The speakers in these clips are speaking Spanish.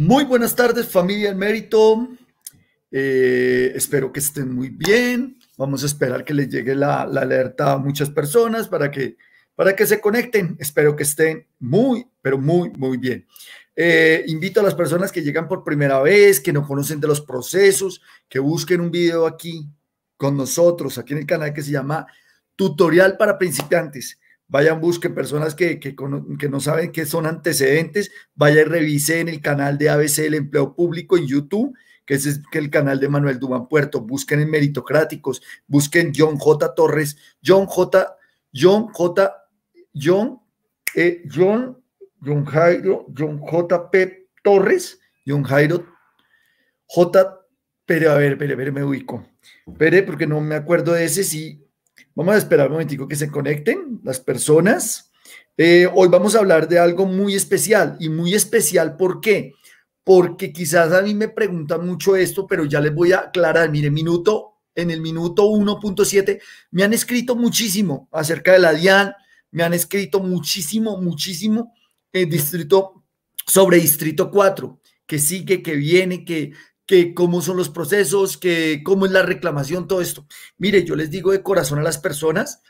Muy buenas tardes, familia en mérito. Eh, espero que estén muy bien. Vamos a esperar que les llegue la, alerta a muchas personas para que, para que se conecten. Espero que estén muy, pero muy, muy bien. Eh, invito a las personas que llegan por primera vez, que no conocen de los procesos, que busquen un video aquí con nosotros, aquí en el canal que se llama Tutorial para principiantes vayan, busquen personas que, que, no saben qué son antecedentes, vayan y revisen el canal de ABC del Empleo Público en YouTube, que es el canal de Manuel Dubán Puerto, busquen en Meritocráticos, busquen John J. Torres, John J. John J. John, eh, John, Jairo, John J. P. Torres, John Jairo J. Pero a ver, ver me ubico. Pere, porque no me acuerdo de ese, sí, Vamos a esperar un momentico que se conecten las personas. Eh, hoy vamos a hablar de algo muy especial y muy especial ¿por qué? Porque quizás a mí me preguntan mucho esto, pero ya les voy a aclarar. Mire, minuto en el minuto 1.7 me han escrito muchísimo acerca de la DIAN, me han escrito muchísimo, muchísimo eh, distrito sobre distrito 4, que sigue, que viene, que que cómo son los procesos, que cómo es la reclamación, todo esto. Mire, yo les digo de corazón a las personas,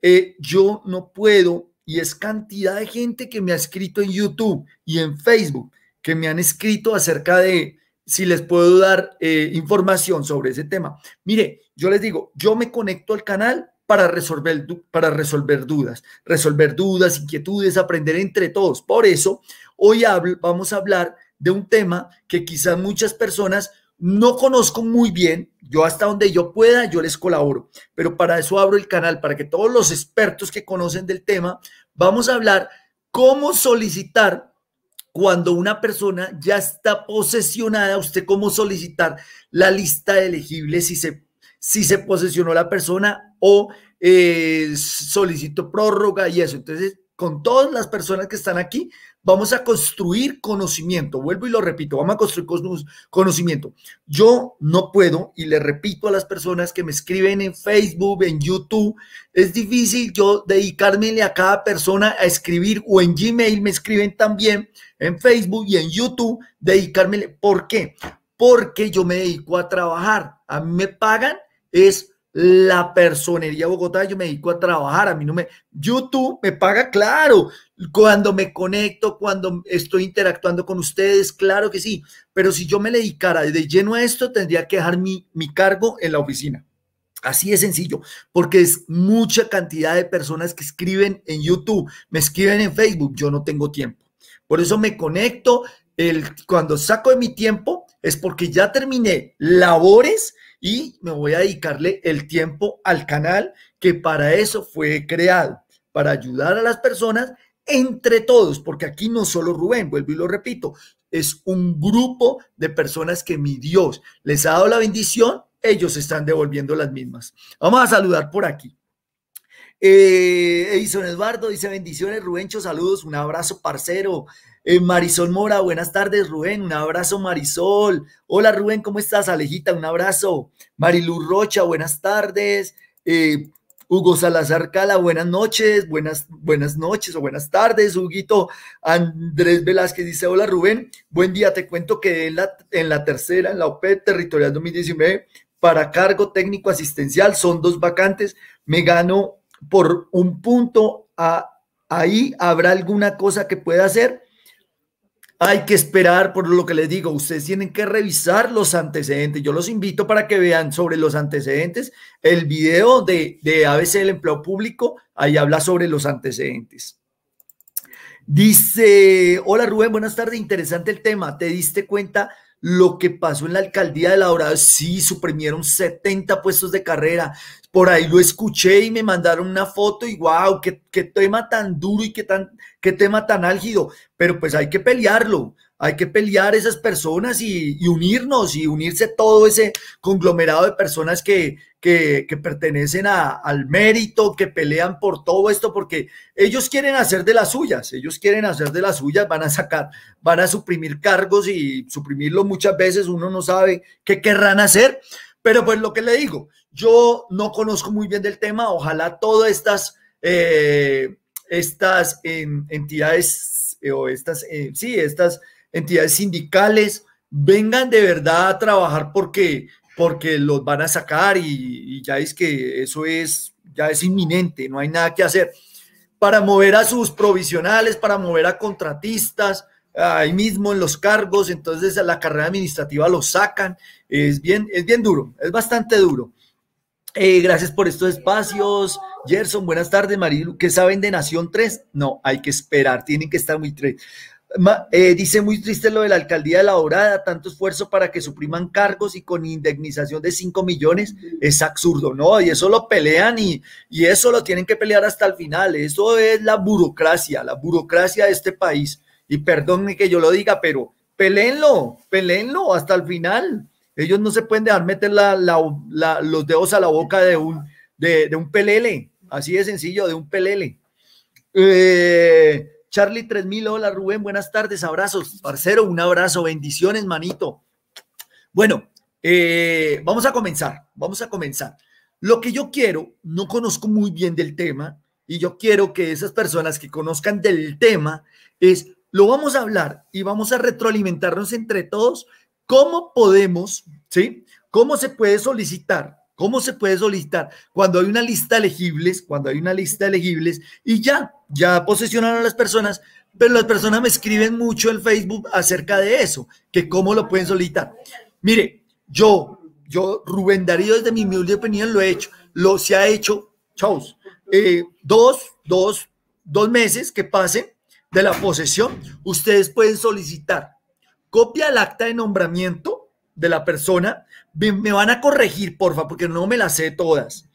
eh, yo no puedo, y es cantidad de gente que me ha escrito en YouTube y en Facebook, que me han escrito acerca de si les puedo dar eh, información sobre ese tema. Mire, yo les digo, yo me conecto al canal para resolver, para resolver dudas, resolver dudas, inquietudes, aprender entre todos. Por eso, hoy vamos a hablar de un tema que quizás muchas personas no conozco muy bien, yo hasta donde yo pueda, yo les colaboro, pero para eso abro el canal, para que todos los expertos que conocen del tema, vamos a hablar cómo solicitar cuando una persona ya está posesionada, usted cómo solicitar la lista elegible si se, si se posesionó la persona o eh, solicitó prórroga y eso. Entonces, con todas las personas que están aquí, vamos a construir conocimiento. Vuelvo y lo repito, vamos a construir conocimiento. Yo no puedo, y le repito a las personas que me escriben en Facebook, en YouTube, es difícil yo dedicarme a cada persona a escribir o en Gmail me escriben también, en Facebook y en YouTube, dedicarme. ¿Por qué? Porque yo me dedico a trabajar. A mí me pagan es la personería Bogotá, yo me dedico a trabajar, a mí no me, YouTube me paga, claro, cuando me conecto, cuando estoy interactuando con ustedes, claro que sí, pero si yo me dedicara de lleno a esto, tendría que dejar mi, cargo en la oficina. Así es sencillo, porque es mucha cantidad de personas que escriben en YouTube, me escriben en Facebook, yo no tengo tiempo. Por eso me conecto, el, cuando saco de mi tiempo es porque ya terminé labores y me voy a dedicarle el tiempo al canal que para eso fue creado, para ayudar a las personas entre todos, porque aquí no solo Rubén, vuelvo y lo repito, es un grupo de personas que mi Dios les ha dado la bendición, ellos están devolviendo las mismas. Vamos a saludar por aquí. Eh, Edison Eduardo dice bendiciones, Rubencho, saludos, un abrazo, parcero. Eh, Marisol Mora, buenas tardes, Rubén. Un abrazo, Marisol. Hola, Rubén, ¿cómo estás? Alejita, un abrazo. Marilu Rocha, buenas tardes. Eh, Hugo Salazar Cala, buenas noches, buenas, buenas noches o buenas tardes, Huguito. Andrés Velázquez dice, hola Rubén, buen día, te cuento que en la, en la tercera, en la OPET Territorial 2019, para cargo técnico asistencial, son dos vacantes, me gano por un punto, a, ahí habrá alguna cosa que pueda hacer. Hay que esperar, por lo que les digo, ustedes tienen que revisar los antecedentes. Yo los invito para que vean sobre los antecedentes el video de, de ABC del empleo público. Ahí habla sobre los antecedentes. Dice, hola Rubén, buenas tardes, interesante el tema. ¿Te diste cuenta lo que pasó en la alcaldía de La Dorada? Sí, suprimieron 70 puestos de carrera, por ahí lo escuché y me mandaron una foto y wow, qué, tema tan duro y qué, tan, qué tema tan álgido, pero pues hay que pelearlo, hay que pelear esas personas y, unirnos y unirse todo ese conglomerado de personas que, que, pertenecen a, al mérito, que pelean por todo esto, porque ellos quieren hacer de las suyas, ellos quieren hacer de las suyas, van a sacar, van a suprimir cargos y suprimirlo muchas veces, uno no sabe qué querrán hacer, pero pues lo que le digo, yo no conozco muy bien del tema, ojalá todas estas, eh, estas entidades eh, o estas, eh, sí, estas entidades sindicales vengan de verdad a trabajar porque, porque los van a sacar y, ya es que eso es, ya es inminente, no hay nada que hacer. Para mover a sus provisionales, para mover a contratistas, ahí mismo en los cargos, entonces a la carrera administrativa los sacan, es bien, es bien duro, es bastante duro. Eh, gracias por estos espacios. Gerson, buenas tardes. Marilu, ¿qué saben de Nación 3? No, hay que esperar, tienen que estar muy tres. Eh, dice muy triste lo de la alcaldía de La horada tanto esfuerzo para que supriman cargos y con indemnización de 5 millones, es absurdo, ¿no? Y eso lo pelean y, y eso lo tienen que pelear hasta el final. Eso es la burocracia, la burocracia de este país. Y perdónme que yo lo diga, pero peleenlo, peleenlo hasta el final. Ellos no se pueden dejar meter los dedos a la boca de un, de, un pelele, así de sencillo, de un pelele. Eh, Charlie 3000, hola Rubén, buenas tardes, abrazos, parcero, un abrazo, bendiciones, manito. Bueno, eh, vamos a comenzar, vamos a comenzar. Lo que yo quiero, no conozco muy bien del tema, y yo quiero que esas personas que conozcan del tema, es lo vamos a hablar y vamos a retroalimentarnos entre todos ¿Cómo podemos, sí? ¿Cómo se puede solicitar? ¿Cómo se puede solicitar? Cuando hay una lista elegibles, cuando hay una lista elegibles y ya, ya posesionaron a las personas, pero las personas me escriben mucho en Facebook acerca de eso, que cómo lo pueden solicitar. Mire, yo, yo, Rubén Darío, desde mi humilde opinión, lo he hecho. Lo se ha hecho, chaos, eh, dos, dos, dos meses que pasen de la posesión, ustedes pueden solicitar copia el acta de nombramiento de la persona, me van a corregir, porfa, porque no me las sé todas.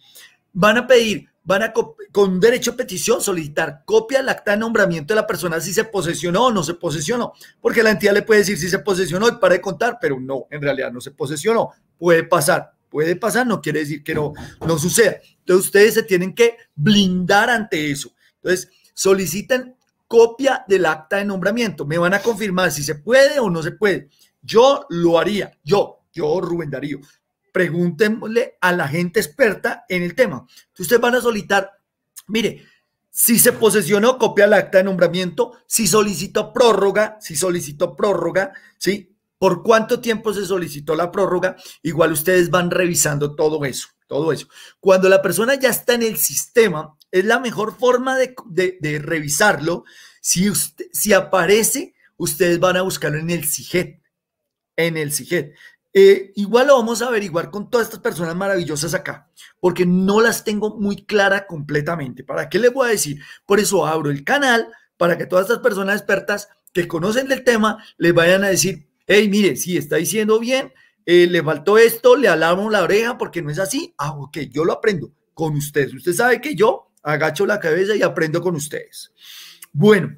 Van a pedir, van a con derecho a petición solicitar copia el acta de nombramiento de la persona si se posesionó o no se posesionó, porque la entidad le puede decir si se posesionó y para de contar, pero no, en realidad no se posesionó, puede pasar, puede pasar, no quiere decir que no, no suceda. Entonces ustedes se tienen que blindar ante eso. Entonces solicitan copia del acta de nombramiento. Me van a confirmar si se puede o no se puede. Yo lo haría, yo, yo, Rubén Darío. Pregúntenle a la gente experta en el tema. Ustedes van a solicitar, mire, si se posesionó copia del acta de nombramiento, si solicitó prórroga, si solicitó prórroga, ¿sí? ¿Por cuánto tiempo se solicitó la prórroga? Igual ustedes van revisando todo eso, todo eso. Cuando la persona ya está en el sistema, es la mejor forma de, revisarlo. Si, usted, si aparece, ustedes van a buscarlo en el CIGET. En el CIGET. Eh, igual lo vamos a averiguar con todas estas personas maravillosas acá, porque no las tengo muy clara completamente. ¿Para qué les voy a decir? Por eso abro el canal para que todas estas personas expertas que conocen del tema les vayan a decir, hey, mire, si está diciendo bien, eh, le faltó esto, le hablamos la oreja porque no es así. Ah, ok, yo lo aprendo con ustedes. Usted sabe que yo agacho la cabeza y aprendo con ustedes. Bueno,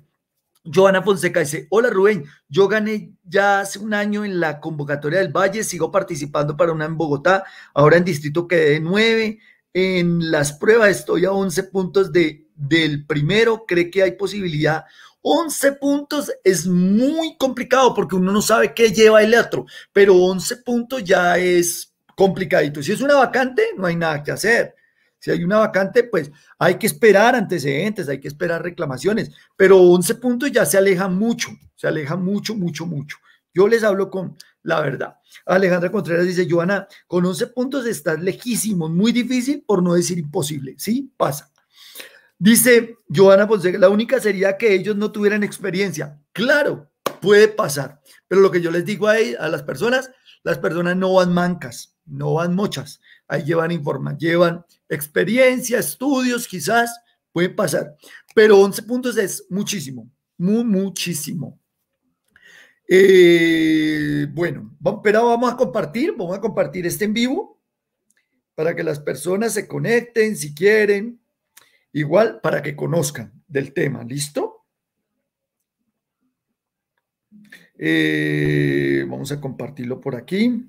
Joana Fonseca dice, hola Rubén, yo gané ya hace un año en la convocatoria del Valle, sigo participando para una en Bogotá, ahora en distrito quedé nueve, en las pruebas estoy a 11 puntos de, del primero, cree que hay posibilidad. 11 puntos es muy complicado porque uno no sabe qué lleva el otro, pero 11 puntos ya es complicadito. Si es una vacante, no hay nada que hacer. Si hay una vacante, pues hay que esperar antecedentes, hay que esperar reclamaciones, pero 11 puntos ya se aleja mucho, se aleja mucho, mucho, mucho. Yo les hablo con la verdad. Alejandra Contreras dice, Joana, con 11 puntos estás lejísimo, muy difícil, por no decir imposible. Sí, pasa. Dice Joana Fonseca, la única sería que ellos no tuvieran experiencia. Claro, puede pasar, pero lo que yo les digo a, e-, a las personas, las personas no van mancas, no van muchas ahí llevan información, llevan experiencia, estudios quizás, puede pasar, pero 11 puntos es muchísimo, muchísimo. Eh, bueno, pero vamos a compartir, vamos a compartir este en vivo para que las personas se conecten si quieren, igual para que conozcan del tema, ¿listo? Eh, vamos a compartirlo por aquí.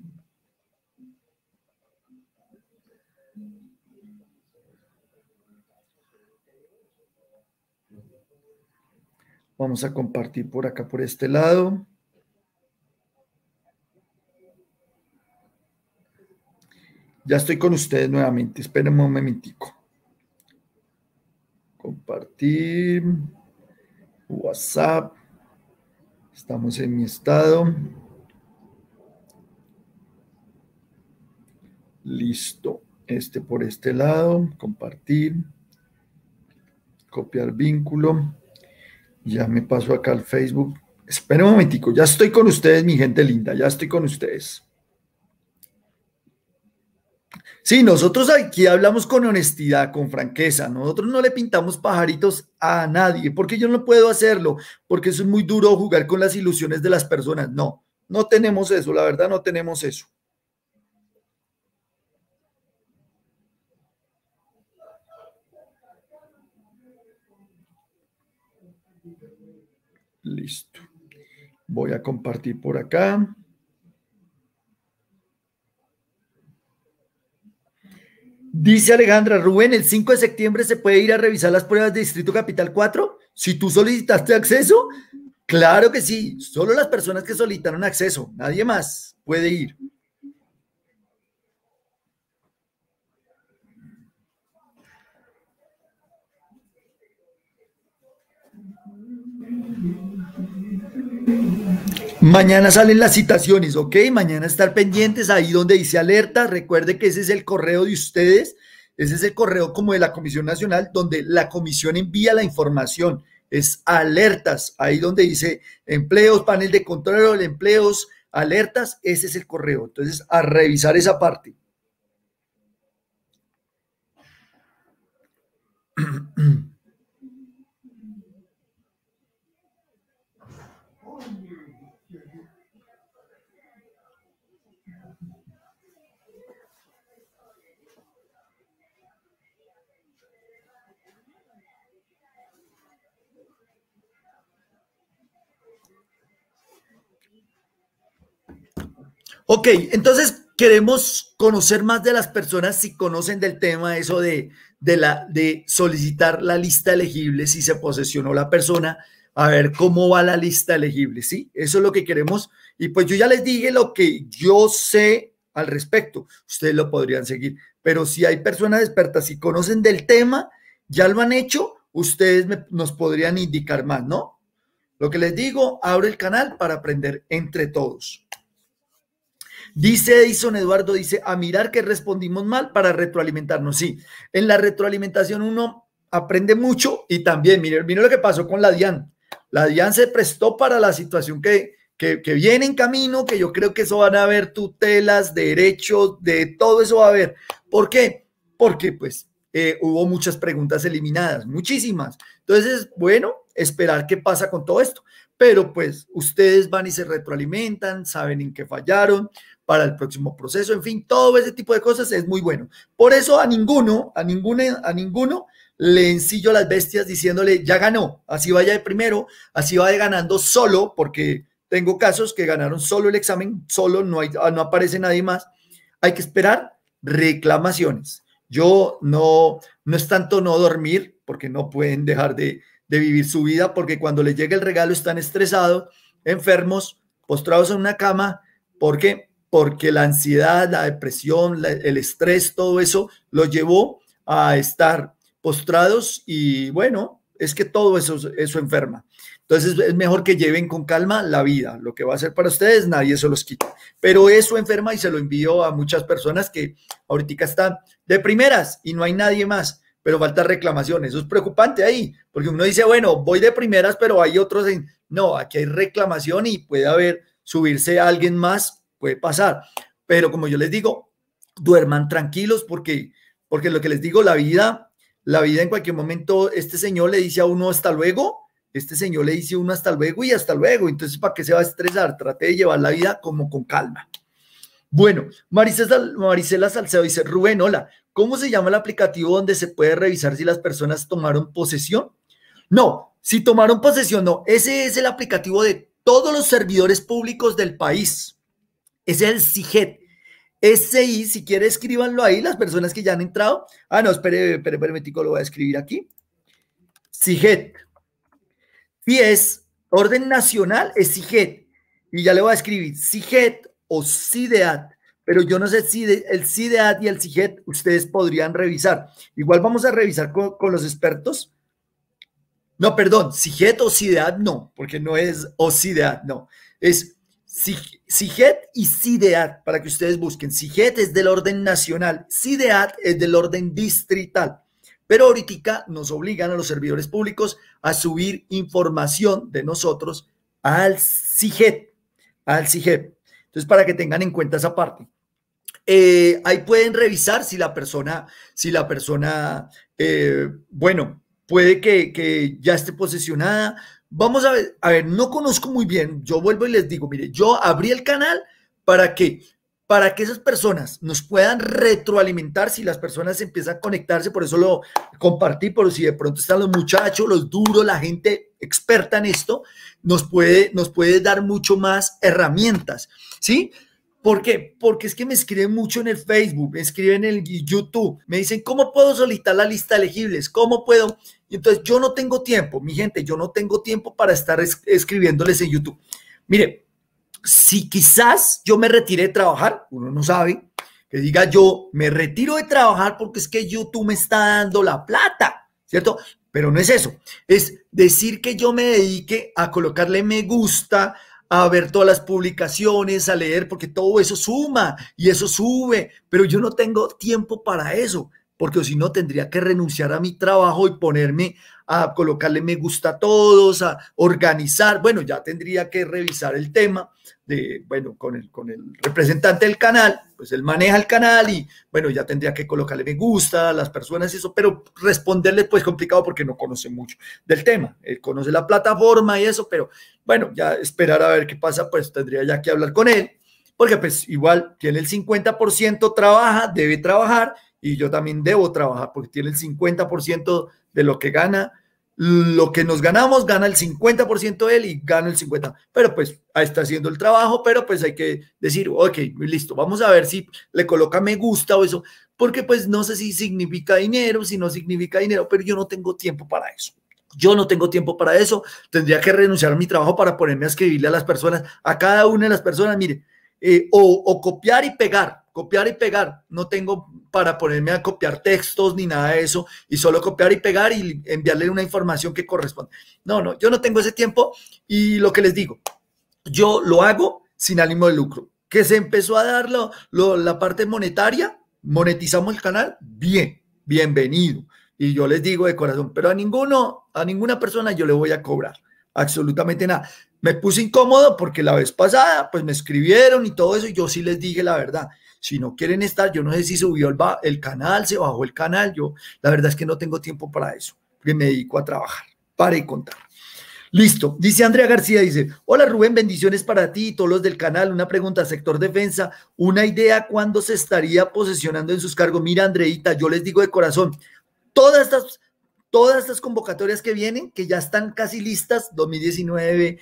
Vamos a compartir por acá, por este lado. Ya estoy con ustedes nuevamente. Espérenme un momentico. Compartir. WhatsApp. Estamos en mi estado. Listo. Este por este lado. Compartir. Copiar vínculo. Ya me paso acá al Facebook. Espera un momentico, ya estoy con ustedes, mi gente linda, ya estoy con ustedes. Sí, nosotros aquí hablamos con honestidad, con franqueza. Nosotros no le pintamos pajaritos a nadie, porque yo no puedo hacerlo, porque eso es muy duro jugar con las ilusiones de las personas. No, no tenemos eso, la verdad no tenemos eso. Listo. Voy a compartir por acá. Dice Alejandra, Rubén, el 5 de septiembre se puede ir a revisar las pruebas de Distrito Capital 4. Si tú solicitaste acceso, claro que sí. Solo las personas que solicitaron acceso, nadie más puede ir. Mañana salen las citaciones, ¿ok? Mañana estar pendientes ahí donde dice alerta. Recuerde que ese es el correo de ustedes, ese es el correo como de la Comisión Nacional, donde la comisión envía la información. Es alertas, ahí donde dice empleos, panel de control, empleos, alertas, ese es el correo. Entonces, a revisar esa parte. Ok, entonces queremos conocer más de las personas si conocen del tema, eso de, de, la, de solicitar la lista elegible, si se posesionó la persona, a ver cómo va la lista elegible, ¿sí? Eso es lo que queremos. Y pues yo ya les dije lo que yo sé al respecto, ustedes lo podrían seguir, pero si hay personas expertas, si conocen del tema, ya lo han hecho, ustedes nos podrían indicar más, ¿no? Lo que les digo, abre el canal para aprender entre todos. Dice Edison Eduardo, dice, a mirar que respondimos mal para retroalimentarnos. Sí, en la retroalimentación uno aprende mucho y también, mire lo que pasó con la DIAN. La DIAN se prestó para la situación que, que, viene en camino, que yo creo que eso van a haber tutelas, derechos, de todo eso va a haber. ¿Por qué? Porque pues eh, hubo muchas preguntas eliminadas, muchísimas. Entonces, bueno, esperar qué pasa con todo esto. Pero pues ustedes van y se retroalimentan, saben en qué fallaron, para el próximo proceso, en fin, todo ese tipo de cosas es muy bueno. Por eso a ninguno, a ninguno, a ninguno le ensillo las bestias diciéndole, ya ganó, así vaya de primero, así vaya ganando solo, porque tengo casos que ganaron solo el examen, solo, no, hay, ah, no aparece nadie más. Hay que esperar reclamaciones. Yo no, no es tanto no dormir, porque no pueden dejar de, de vivir su vida, porque cuando les llega el regalo están estresados, enfermos, postrados en una cama, porque porque la ansiedad, la depresión, el estrés, todo eso lo llevó a estar postrados y bueno, es que todo eso, eso enferma. Entonces es mejor que lleven con calma la vida. Lo que va a ser para ustedes, nadie se los quita. Pero eso enferma y se lo envió a muchas personas que ahorita están de primeras y no hay nadie más, pero falta reclamación. Eso es preocupante ahí, porque uno dice, bueno, voy de primeras, pero hay otros en... No, aquí hay reclamación y puede haber subirse a alguien más puede pasar. Pero como yo les digo, duerman tranquilos porque, porque lo que les digo, la vida, la vida en cualquier momento, este señor le dice a uno hasta luego, este señor le dice a uno hasta luego y hasta luego. Entonces, ¿para qué se va a estresar? Trate de llevar la vida como con calma. Bueno, Marisela, Marisela Salcedo dice, Rubén, hola, ¿cómo se llama el aplicativo donde se puede revisar si las personas tomaron posesión? No, si tomaron posesión, no, ese es el aplicativo de todos los servidores públicos del país es el SIGET. SI, si quiere, escríbanlo ahí, las personas que ya han entrado. Ah, no, espere, espere, espere, lo voy a escribir aquí. SIGET. Y es orden nacional, es SIGET. Y ya le voy a escribir SIGET o SIDEAT. Pero yo no sé si el SIDEAT y el SIGET ustedes podrían revisar. Igual vamos a revisar con, los expertos. No, perdón, SIGET o SIDEAT no, porque no es o no. Es SIGET y SIDEAT, para que ustedes busquen. SIGET es del orden nacional, SIDEAT es del orden distrital. Pero ahorita nos obligan a los servidores públicos a subir información de nosotros al SIGET, al SIGET. Entonces, para que tengan en cuenta esa parte. Eh, ahí pueden revisar si la persona, si la persona, eh, bueno, puede que, que ya esté posesionada, Vamos a ver, a ver, no conozco muy bien, yo vuelvo y les digo, mire, yo abrí el canal para que para que esas personas nos puedan retroalimentar si las personas empiezan a conectarse, por eso lo compartí, por si de pronto están los muchachos, los duros, la gente experta en esto, nos puede, nos puede dar mucho más herramientas, ¿sí? ¿Por qué? Porque es que me escriben mucho en el Facebook, me escriben en el YouTube, me dicen, ¿cómo puedo solicitar la lista de elegibles? ¿Cómo puedo? Y entonces yo no tengo tiempo, mi gente, yo no tengo tiempo para estar escribiéndoles en YouTube. Mire, si quizás yo me retire de trabajar, uno no sabe, que diga yo me retiro de trabajar porque es que YouTube me está dando la plata, ¿cierto? Pero no es eso, es decir que yo me dedique a colocarle me gusta, a ver todas las publicaciones, a leer, porque todo eso suma y eso sube, pero yo no tengo tiempo para eso porque si no tendría que renunciar a mi trabajo y ponerme a colocarle me gusta a todos, a organizar, bueno, ya tendría que revisar el tema de, bueno, con el, con el representante del canal, pues él maneja el canal y, bueno, ya tendría que colocarle me gusta a las personas y eso, pero responderle pues complicado porque no conoce mucho del tema, él conoce la plataforma y eso, pero bueno, ya esperar a ver qué pasa, pues tendría ya que hablar con él porque pues igual tiene el 50%, trabaja, debe trabajar y yo también debo trabajar porque tiene el 50% de lo que gana. Lo que nos ganamos gana el 50% él y gana el 50%. Pero pues ahí está haciendo el trabajo, pero pues hay que decir, ok, listo, vamos a ver si le coloca me gusta o eso, porque pues no sé si significa dinero, si no significa dinero, pero yo no tengo tiempo para eso. Yo no tengo tiempo para eso. Tendría que renunciar a mi trabajo para ponerme a escribirle a las personas, a cada una de las personas, mire, eh, o copiar y pegar copiar y pegar. No tengo para ponerme a copiar textos ni nada de eso y solo copiar y pegar y enviarle una información que corresponde. No, no, yo no tengo ese tiempo y lo que les digo, yo lo hago sin ánimo de lucro. Que se empezó a dar la parte monetaria, monetizamos el canal, bien, bienvenido. Y yo les digo de corazón, pero a ninguno, a ninguna persona yo le voy a cobrar absolutamente nada. Me puse incómodo porque la vez pasada, pues me escribieron y todo eso, y yo sí les dije la verdad. Si no quieren estar, yo no sé si subió el, canal, se bajó el canal, yo la verdad es que no tengo tiempo para eso, porque me dedico a trabajar, para y contar. Listo. Dice Andrea García, dice, hola Rubén, bendiciones para ti y todos los del canal. Una pregunta, sector defensa, una idea cuándo se estaría posicionando en sus cargos. Mira, Andreita, yo les digo de corazón, todas estas, todas estas convocatorias que vienen, que ya están casi listas, 2019,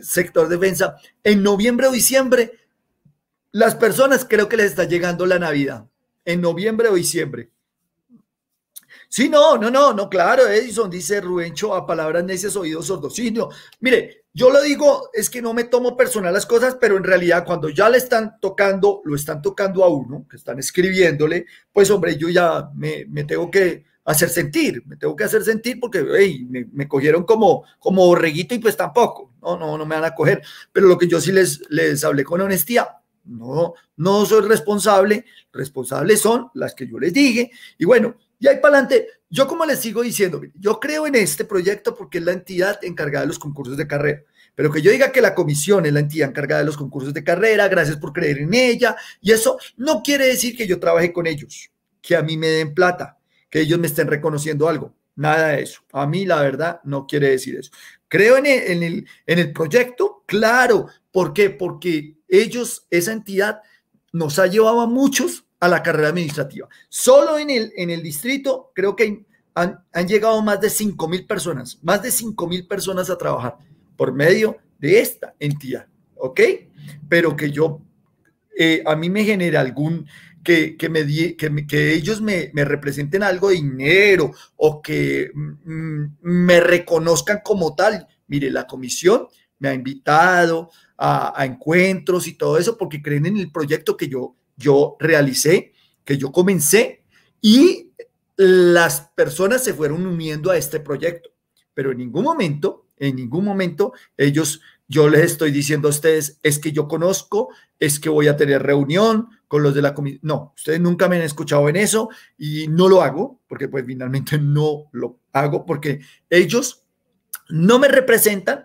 sector defensa, en noviembre o diciembre las personas creo que les está llegando la Navidad en noviembre o diciembre. Sí, no, no, no, no, claro, Edison, dice Rubencho, a palabras necias, oídos sordos. mire, yo lo digo, es que no me tomo personal las cosas, pero en realidad cuando ya le están tocando, lo están tocando a uno, que están escribiéndole, pues hombre, yo ya me, tengo que hacer sentir, me tengo que hacer sentir porque hey, me, cogieron como, como borreguito y pues tampoco, no, no, no me van a coger. Pero lo que yo sí les, les hablé con honestidad, no, no soy responsable, responsables son las que yo les dije. Y bueno, y ahí para adelante, yo como les sigo diciendo, yo creo en este proyecto porque es la entidad encargada de los concursos de carrera. Pero que yo diga que la comisión es la entidad encargada de los concursos de carrera, gracias por creer en ella, y eso no quiere decir que yo trabaje con ellos, que a mí me den plata, que ellos me estén reconociendo algo. Nada de eso. A mí la verdad no quiere decir eso. Creo en el, en el, en el proyecto, claro. ¿Por qué? Porque ellos, esa entidad, nos ha llevado a muchos a la carrera administrativa. Solo en el, en el distrito creo que han, llegado más de 5 mil personas, más de 5 mil personas a trabajar por medio de esta entidad, ¿ok? Pero que yo, eh, a mí me genera algún, que, me que, ellos me, representen algo de dinero o que mm, mm, me reconozcan como tal. Mire, la comisión me ha invitado a, encuentros y todo eso porque creen en el proyecto que yo, yo realicé, que yo comencé y las personas se fueron uniendo a este proyecto. Pero en ningún momento, en ningún momento ellos, yo les estoy diciendo a ustedes, es que yo conozco, es que voy a tener reunión con los de la comisión. No, ustedes nunca me han escuchado en eso y no lo hago porque pues finalmente no lo hago porque ellos no me representan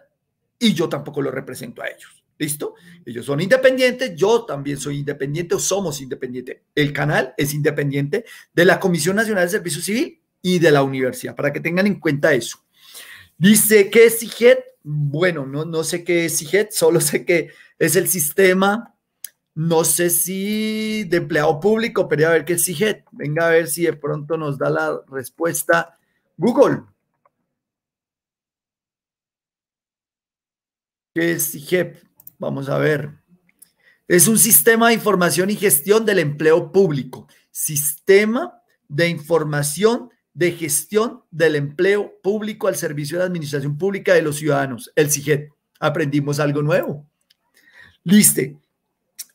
y yo tampoco lo represento a ellos. ¿Listo? Ellos son independientes, yo también soy independiente o somos independientes. El canal es independiente de la Comisión Nacional de Servicio Civil y de la universidad, para que tengan en cuenta eso. Dice, ¿qué es Iget, Bueno, no, sé qué es Iget, solo sé que es el sistema, no sé si de empleado público, pero a ver qué es Iget. Venga a ver si de pronto nos da la respuesta Google. ¿Qué es Iget? Vamos a ver. Es un sistema de información y gestión del empleo público. Sistema de información de gestión del empleo público al servicio de la administración pública de los ciudadanos, el CIGET. Aprendimos algo nuevo. Liste.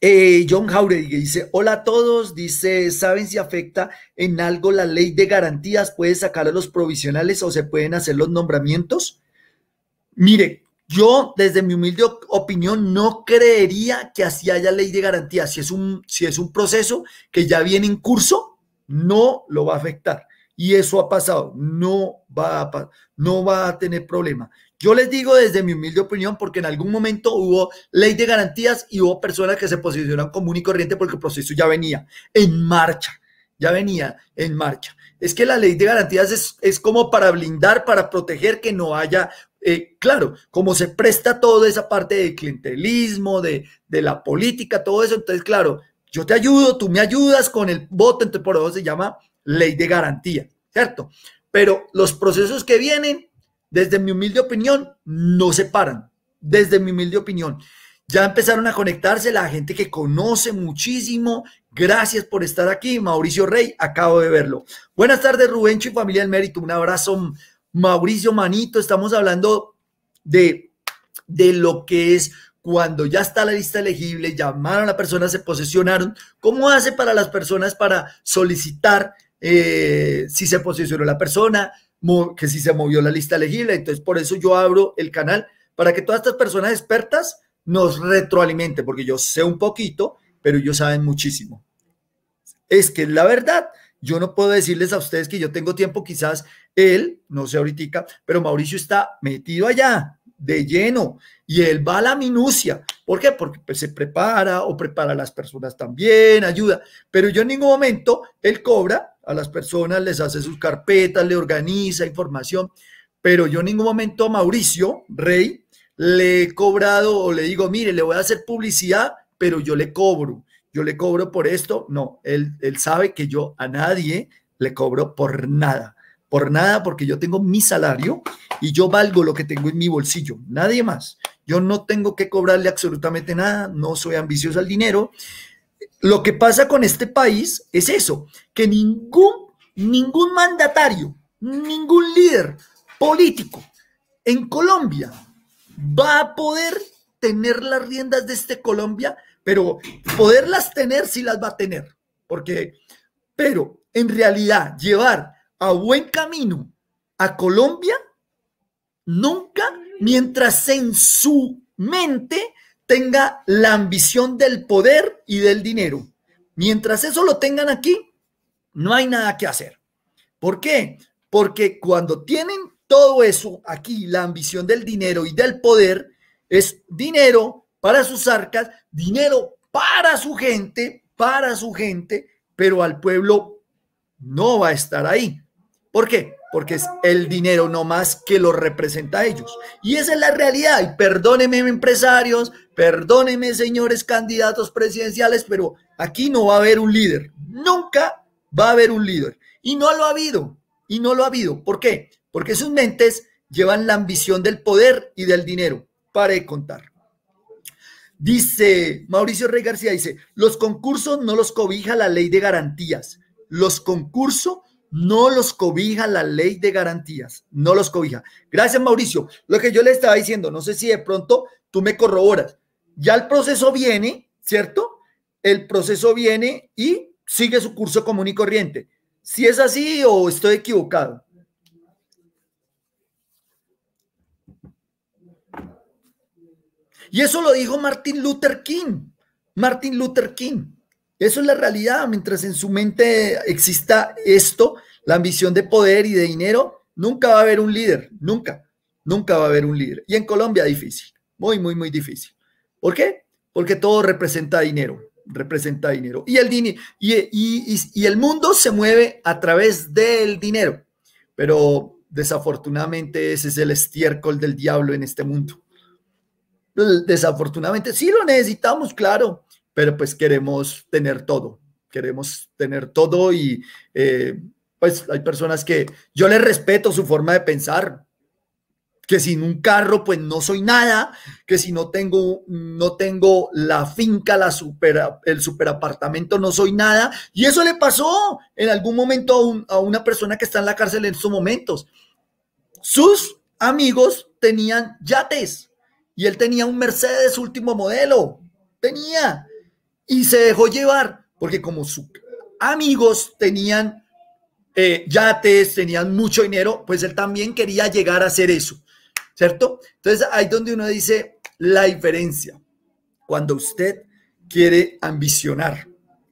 Eh, John Jauregui dice, hola a todos, dice, ¿saben si afecta en algo la ley de garantías? ¿Puede sacar a los provisionales o se pueden hacer los nombramientos? Mire, yo, desde mi humilde opinión, no creería que así haya ley de garantías. Si es un, si es un proceso que ya viene en curso, no lo va a afectar. Y eso ha pasado, no va a, no va a tener problema. Yo les digo desde mi humilde opinión, porque en algún momento hubo ley de garantías y hubo personas que se posicionaron común y corriente porque el proceso ya venía en marcha, ya venía en marcha. Es que la ley de garantías es, es como para blindar, para proteger que no haya eh, claro, como se presta toda esa parte de clientelismo, de, de la política, todo eso, entonces, claro, yo te ayudo, tú me ayudas con el voto, entonces por eso se llama ley de garantía, ¿cierto? Pero los procesos que vienen, desde mi humilde opinión, no se paran, desde mi humilde opinión. Ya empezaron a conectarse la gente que conoce muchísimo. Gracias por estar aquí, Mauricio Rey, acabo de verlo. Buenas tardes, Rubencho y familia del Mérito. Un abrazo Mauricio Manito, estamos hablando de, lo que es cuando ya está la lista elegible, llamaron a la persona, se posesionaron. ¿Cómo hace para las personas para solicitar eh, si se posicionó la persona, que si se movió la lista elegible? Entonces, por eso yo abro el canal para que todas estas personas expertas nos retroalimenten, porque yo sé un poquito, pero ellos saben muchísimo. Es que la verdad, yo no puedo decirles a ustedes que yo tengo tiempo, quizás él, no sé ahorita, pero Mauricio está metido allá de lleno y él va a la minucia. ¿Por qué? Porque pues, se prepara o prepara a las personas también, ayuda. Pero yo en ningún momento él cobra a las personas, les hace sus carpetas, le organiza información. Pero yo en ningún momento a Mauricio, Rey, le he cobrado o le digo, mire, le voy a hacer publicidad, pero yo le cobro yo le cobro por esto. No, él, él sabe que yo a nadie le cobro por nada, por nada porque yo tengo mi salario y yo valgo lo que tengo en mi bolsillo, nadie más. Yo no tengo que cobrarle absolutamente nada, no soy ambicioso al dinero. Lo que pasa con este país es eso, que ningún, ningún mandatario, ningún líder político en Colombia va a poder tener las riendas de este Colombia pero poderlas tener sí las va a tener, porque, pero en realidad llevar a buen camino a Colombia, nunca, mientras en su mente tenga la ambición del poder y del dinero. Mientras eso lo tengan aquí, no hay nada que hacer. ¿Por qué? Porque cuando tienen todo eso aquí, la ambición del dinero y del poder, es dinero, para sus arcas, dinero para su gente, para su gente, pero al pueblo no va a estar ahí. ¿Por qué? Porque es el dinero no más que lo representa a ellos. Y esa es la realidad. Y perdónenme empresarios, perdónenme señores candidatos presidenciales, pero aquí no va a haber un líder. Nunca va a haber un líder. Y no lo ha habido. Y no lo ha habido. ¿Por qué? Porque sus mentes llevan la ambición del poder y del dinero. Para de contar. Dice Mauricio Rey García, dice, los concursos no los cobija la ley de garantías. Los concursos no los cobija la ley de garantías, no los cobija. Gracias, Mauricio. Lo que yo le estaba diciendo, no sé si de pronto tú me corroboras. Ya el proceso viene, ¿cierto? El proceso viene y sigue su curso común y corriente. Si es así o estoy equivocado. Y eso lo dijo Martin Luther King. Martin Luther King. Eso es la realidad. Mientras en su mente exista esto, la ambición de poder y de dinero, nunca va a haber un líder. Nunca. Nunca va a haber un líder. Y en Colombia difícil. Muy, muy, muy difícil. ¿Por qué? Porque todo representa dinero. Representa dinero. Y el, y el mundo se mueve a través del dinero. Pero desafortunadamente ese es el estiércol del diablo en este mundo desafortunadamente sí lo necesitamos, claro, pero pues queremos tener todo, queremos tener todo y eh, pues hay personas que yo les respeto su forma de pensar, que sin un carro pues no soy nada, que si no tengo, no tengo la finca, la super, el superapartamento no soy nada. Y eso le pasó en algún momento a, una persona que está en la cárcel en estos momentos. Sus amigos tenían yates y él tenía un Mercedes último modelo. Tenía. Y se dejó llevar, porque como sus amigos tenían eh, yates, tenían mucho dinero, pues él también quería llegar a hacer eso. ¿Cierto? Entonces ahí donde uno dice la diferencia. Cuando usted quiere ambicionar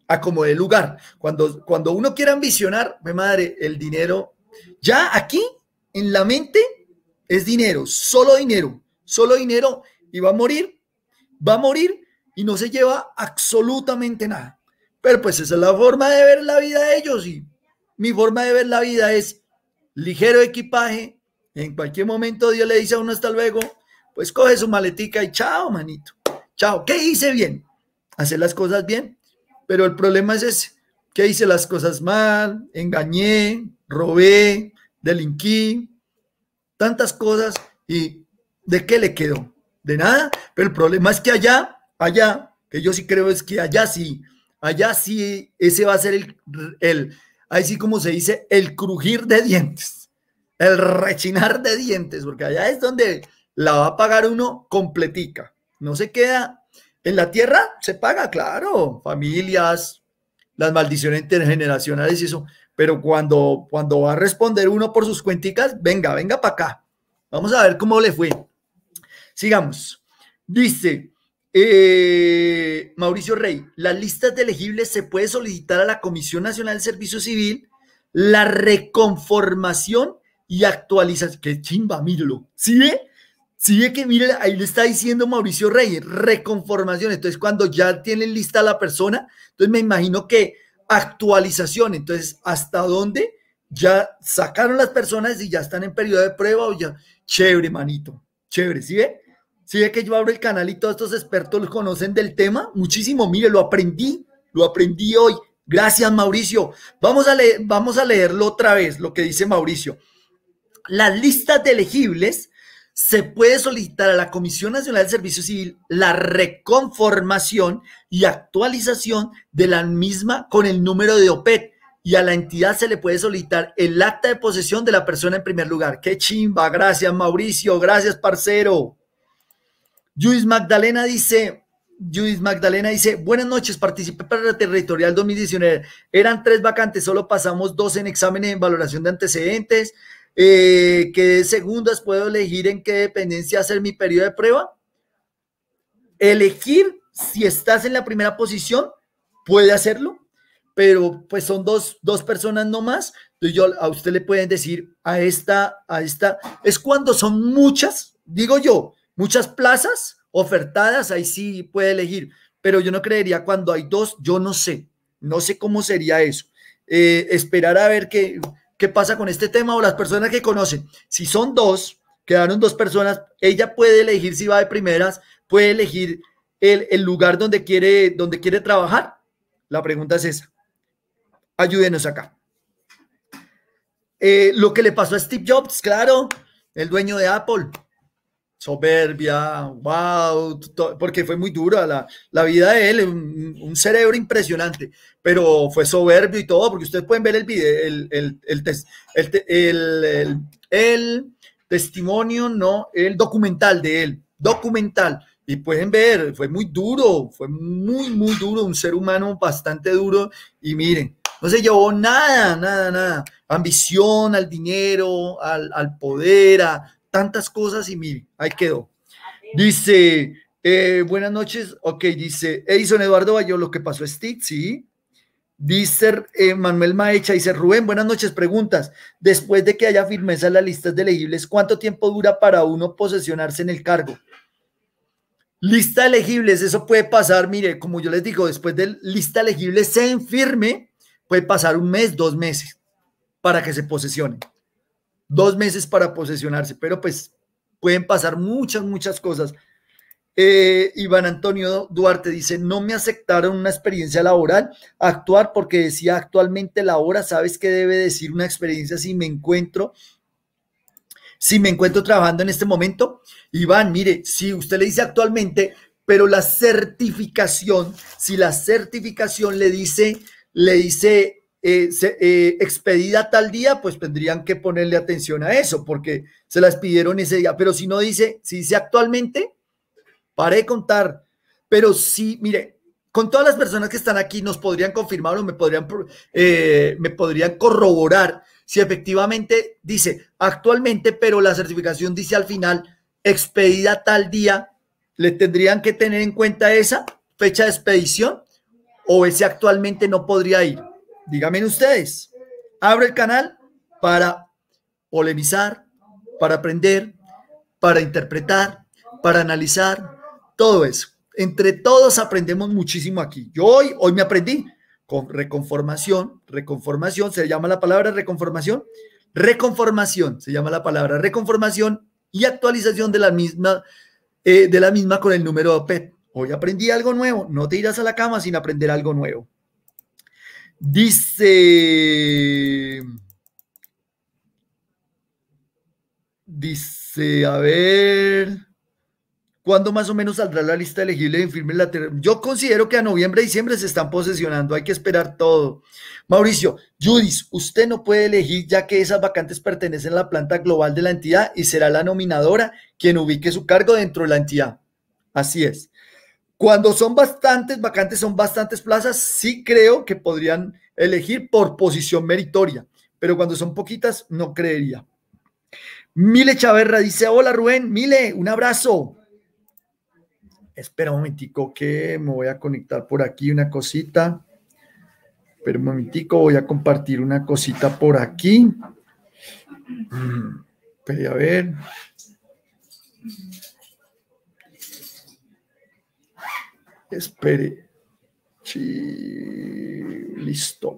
a como de lugar. Cuando, cuando uno quiere ambicionar, mi madre, el dinero, ya aquí en la mente es dinero, solo dinero solo dinero y va a morir, va a morir y no se lleva absolutamente nada. Pero pues esa es la forma de ver la vida de ellos y mi forma de ver la vida es ligero equipaje, en cualquier momento Dios le dice a uno hasta luego, pues coge su maletica y chao, manito, chao, ¿qué hice bien? Hacer las cosas bien, pero el problema es ese, que hice las cosas mal, engañé, robé, delinquí, tantas cosas y ¿de qué le quedó? De nada, pero el problema es que allá, allá, que yo sí creo es que allá sí, allá sí, ese va a ser el, el ahí sí como se dice, el crujir de dientes, el rechinar de dientes, porque allá es donde la va a pagar uno completica, no se queda. En la tierra se paga, claro, familias, las maldiciones intergeneracionales y eso, pero cuando, cuando va a responder uno por sus cuenticas, venga, venga para acá. Vamos a ver cómo le fue. Sigamos. Dice eh, Mauricio Rey, las listas de elegibles se puede solicitar a la Comisión Nacional del Servicio Civil la reconformación y actualización. Qué chimba, míralo. ¿Sí ve? Sí que, mire, ahí le está diciendo Mauricio Rey, reconformación. Entonces, cuando ya tienen lista la persona, entonces me imagino que actualización. Entonces, ¿hasta dónde? Ya sacaron las personas y ya están en periodo de prueba o ya. Chévere, manito. Chévere, ¿sí ve? Si ve que yo abro el canal y todos estos expertos lo conocen del tema, muchísimo. Mire, lo aprendí, lo aprendí hoy. Gracias, Mauricio. Vamos a, vamos a leerlo otra vez, lo que dice Mauricio. Las listas de elegibles se puede solicitar a la Comisión Nacional de Servicio Civil la reconformación y actualización de la misma con el número de OPET y a la entidad se le puede solicitar el acta de posesión de la persona en primer lugar. Qué chimba, gracias Mauricio, gracias parcero juiz Magdalena dice, Judith Magdalena dice, buenas noches, participé para la territorial 2019. Eran tres vacantes, solo pasamos dos en exámenes en valoración de antecedentes. Eh, ¿Qué segundas puedo elegir en qué dependencia hacer mi periodo de prueba? Elegir si estás en la primera posición, puede hacerlo, pero pues son dos, dos personas no más. Entonces yo, a usted le pueden decir a esta, a esta, es cuando son muchas, digo yo, Muchas plazas ofertadas, ahí sí puede elegir, pero yo no creería cuando hay dos, yo no sé, no sé cómo sería eso. Eh, esperar a ver qué, qué pasa con este tema o las personas que conocen. Si son dos, quedaron dos personas, ella puede elegir si va de primeras, puede elegir el, lugar donde quiere, donde quiere trabajar. La pregunta es esa. Ayúdenos acá. Eh, lo que le pasó a Steve Jobs, claro, el dueño de Apple soberbia, wow, porque fue muy dura la, vida de él, un, cerebro impresionante, pero fue soberbio y todo, porque ustedes pueden ver el video, el, el, el, testimonio, no, el documental de él, documental, y pueden ver, fue muy duro, fue muy, muy duro, un ser humano bastante duro, y miren, no se llevó nada, nada, nada, ambición al dinero, al, al poder, a tantas cosas y mire, ahí quedó. Dice, eh, buenas noches, ok, dice Edison Eduardo Bayo, lo que pasó es sí. Dice eh, Manuel Maecha, dice Rubén, buenas noches, preguntas. Después de que haya firmeza en las listas de elegibles, ¿cuánto tiempo dura para uno posesionarse en el cargo? Lista de elegibles, eso puede pasar, mire, como yo les digo, después de lista elegible se firme, puede pasar un mes, dos meses para que se posesione dos meses para posesionarse, pero pues pueden pasar muchas, muchas cosas. Eh, Iván Antonio Duarte dice, no me aceptaron una experiencia laboral, actuar porque decía actualmente la hora, sabes qué debe decir una experiencia si me encuentro, si me encuentro trabajando en este momento. Iván, mire, si usted le dice actualmente, pero la certificación, si la certificación le dice, le dice eh, se, eh, expedida tal día, pues tendrían que ponerle atención a eso, porque se las pidieron ese día. Pero si no dice, si dice actualmente, paré de contar. Pero si, mire, con todas las personas que están aquí, nos podrían confirmar o me podrían, eh, me podrían corroborar si efectivamente dice actualmente, pero la certificación dice al final expedida tal día, ¿le tendrían que tener en cuenta esa fecha de expedición? ¿O ese actualmente no podría ir? díganme ustedes, abre el canal para polemizar, para aprender, para interpretar, para analizar, todo eso. Entre todos aprendemos muchísimo aquí. Yo hoy, hoy me aprendí con reconformación, reconformación, se llama la palabra reconformación, reconformación, se llama la palabra reconformación y actualización de la misma, eh, de la misma con el número P. Hoy aprendí algo nuevo, no te irás a la cama sin aprender algo nuevo. Dice. Dice, a ver. ¿Cuándo más o menos saldrá la lista elegible de firme lateral? Yo considero que a noviembre y diciembre se están posesionando, hay que esperar todo. Mauricio, Judith, usted no puede elegir ya que esas vacantes pertenecen a la planta global de la entidad y será la nominadora quien ubique su cargo dentro de la entidad. Así es. Cuando son bastantes vacantes, son bastantes plazas, sí creo que podrían elegir por posición meritoria, pero cuando son poquitas, no creería. Mile Chaverra dice, hola Rubén, Mile, un abrazo. Espera un momentico que me voy a conectar por aquí una cosita. pero un momentico, voy a compartir una cosita por aquí. Mm, a ver. Espere. listo.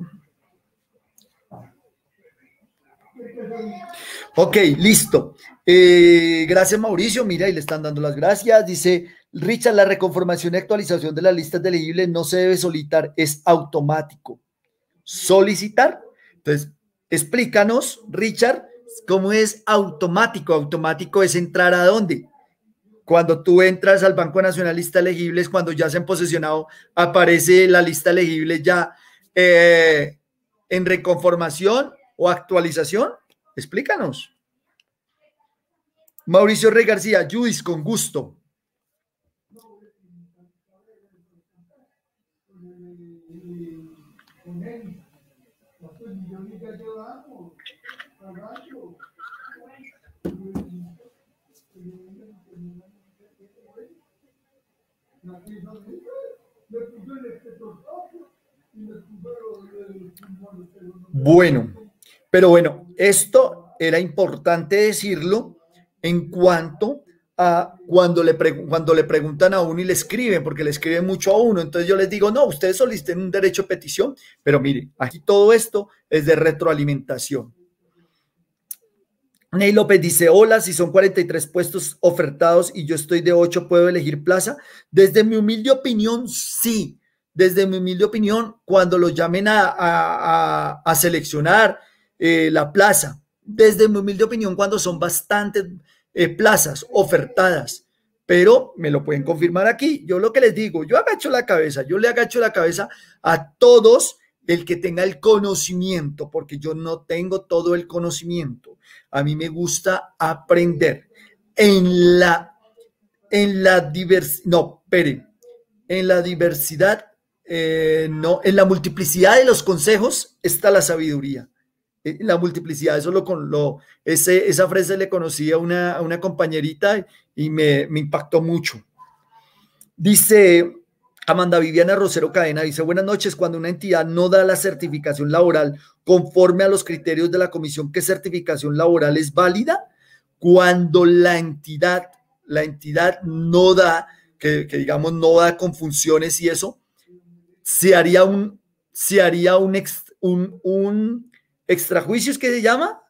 Ok, listo. Eh, gracias, Mauricio. Mira, y le están dando las gracias. Dice Richard, la reconformación y actualización de las listas de elegibles no se debe solicitar, es automático. Solicitar. Entonces, explícanos, Richard, cómo es automático. Automático es entrar a dónde? Cuando tú entras al Banco Nacional Lista Elegibles, cuando ya se han posesionado, aparece la lista elegible ya eh, en reconformación o actualización. Explícanos. Mauricio Rey García, Judis, con gusto. Bueno, pero bueno, esto era importante decirlo en cuanto a cuando le, cuando le preguntan a uno y le escriben, porque le escriben mucho a uno. Entonces yo les digo, no, ustedes soliciten un derecho de petición, pero mire, aquí todo esto es de retroalimentación. Ney López dice, hola, si son 43 puestos ofertados y yo estoy de 8, ¿puedo elegir plaza? Desde mi humilde opinión, sí desde mi humilde opinión, cuando los llamen a, seleccionar eh, la plaza, desde mi humilde opinión, cuando son bastantes eh, plazas ofertadas, pero me lo pueden confirmar aquí. Yo lo que les digo, yo agacho la cabeza, yo le agacho la cabeza a todos el que tenga el conocimiento, porque yo no tengo todo el conocimiento. A mí me gusta aprender en la en la no, esperen, en la diversidad eh, no, en la multiplicidad de los consejos está la sabiduría. Eh, la multiplicidad, eso lo, lo esa frase le conocí a una, compañerita y me, impactó mucho. Dice Amanda Viviana Rosero Cadena, dice, buenas noches, cuando una entidad no da la certificación laboral conforme a los criterios de la comisión, ¿qué certificación laboral es válida? Cuando la entidad, la entidad no da, que, que digamos no da con funciones y eso, se haría un, haría un, un, un extrajuicio, ¿es que se llama?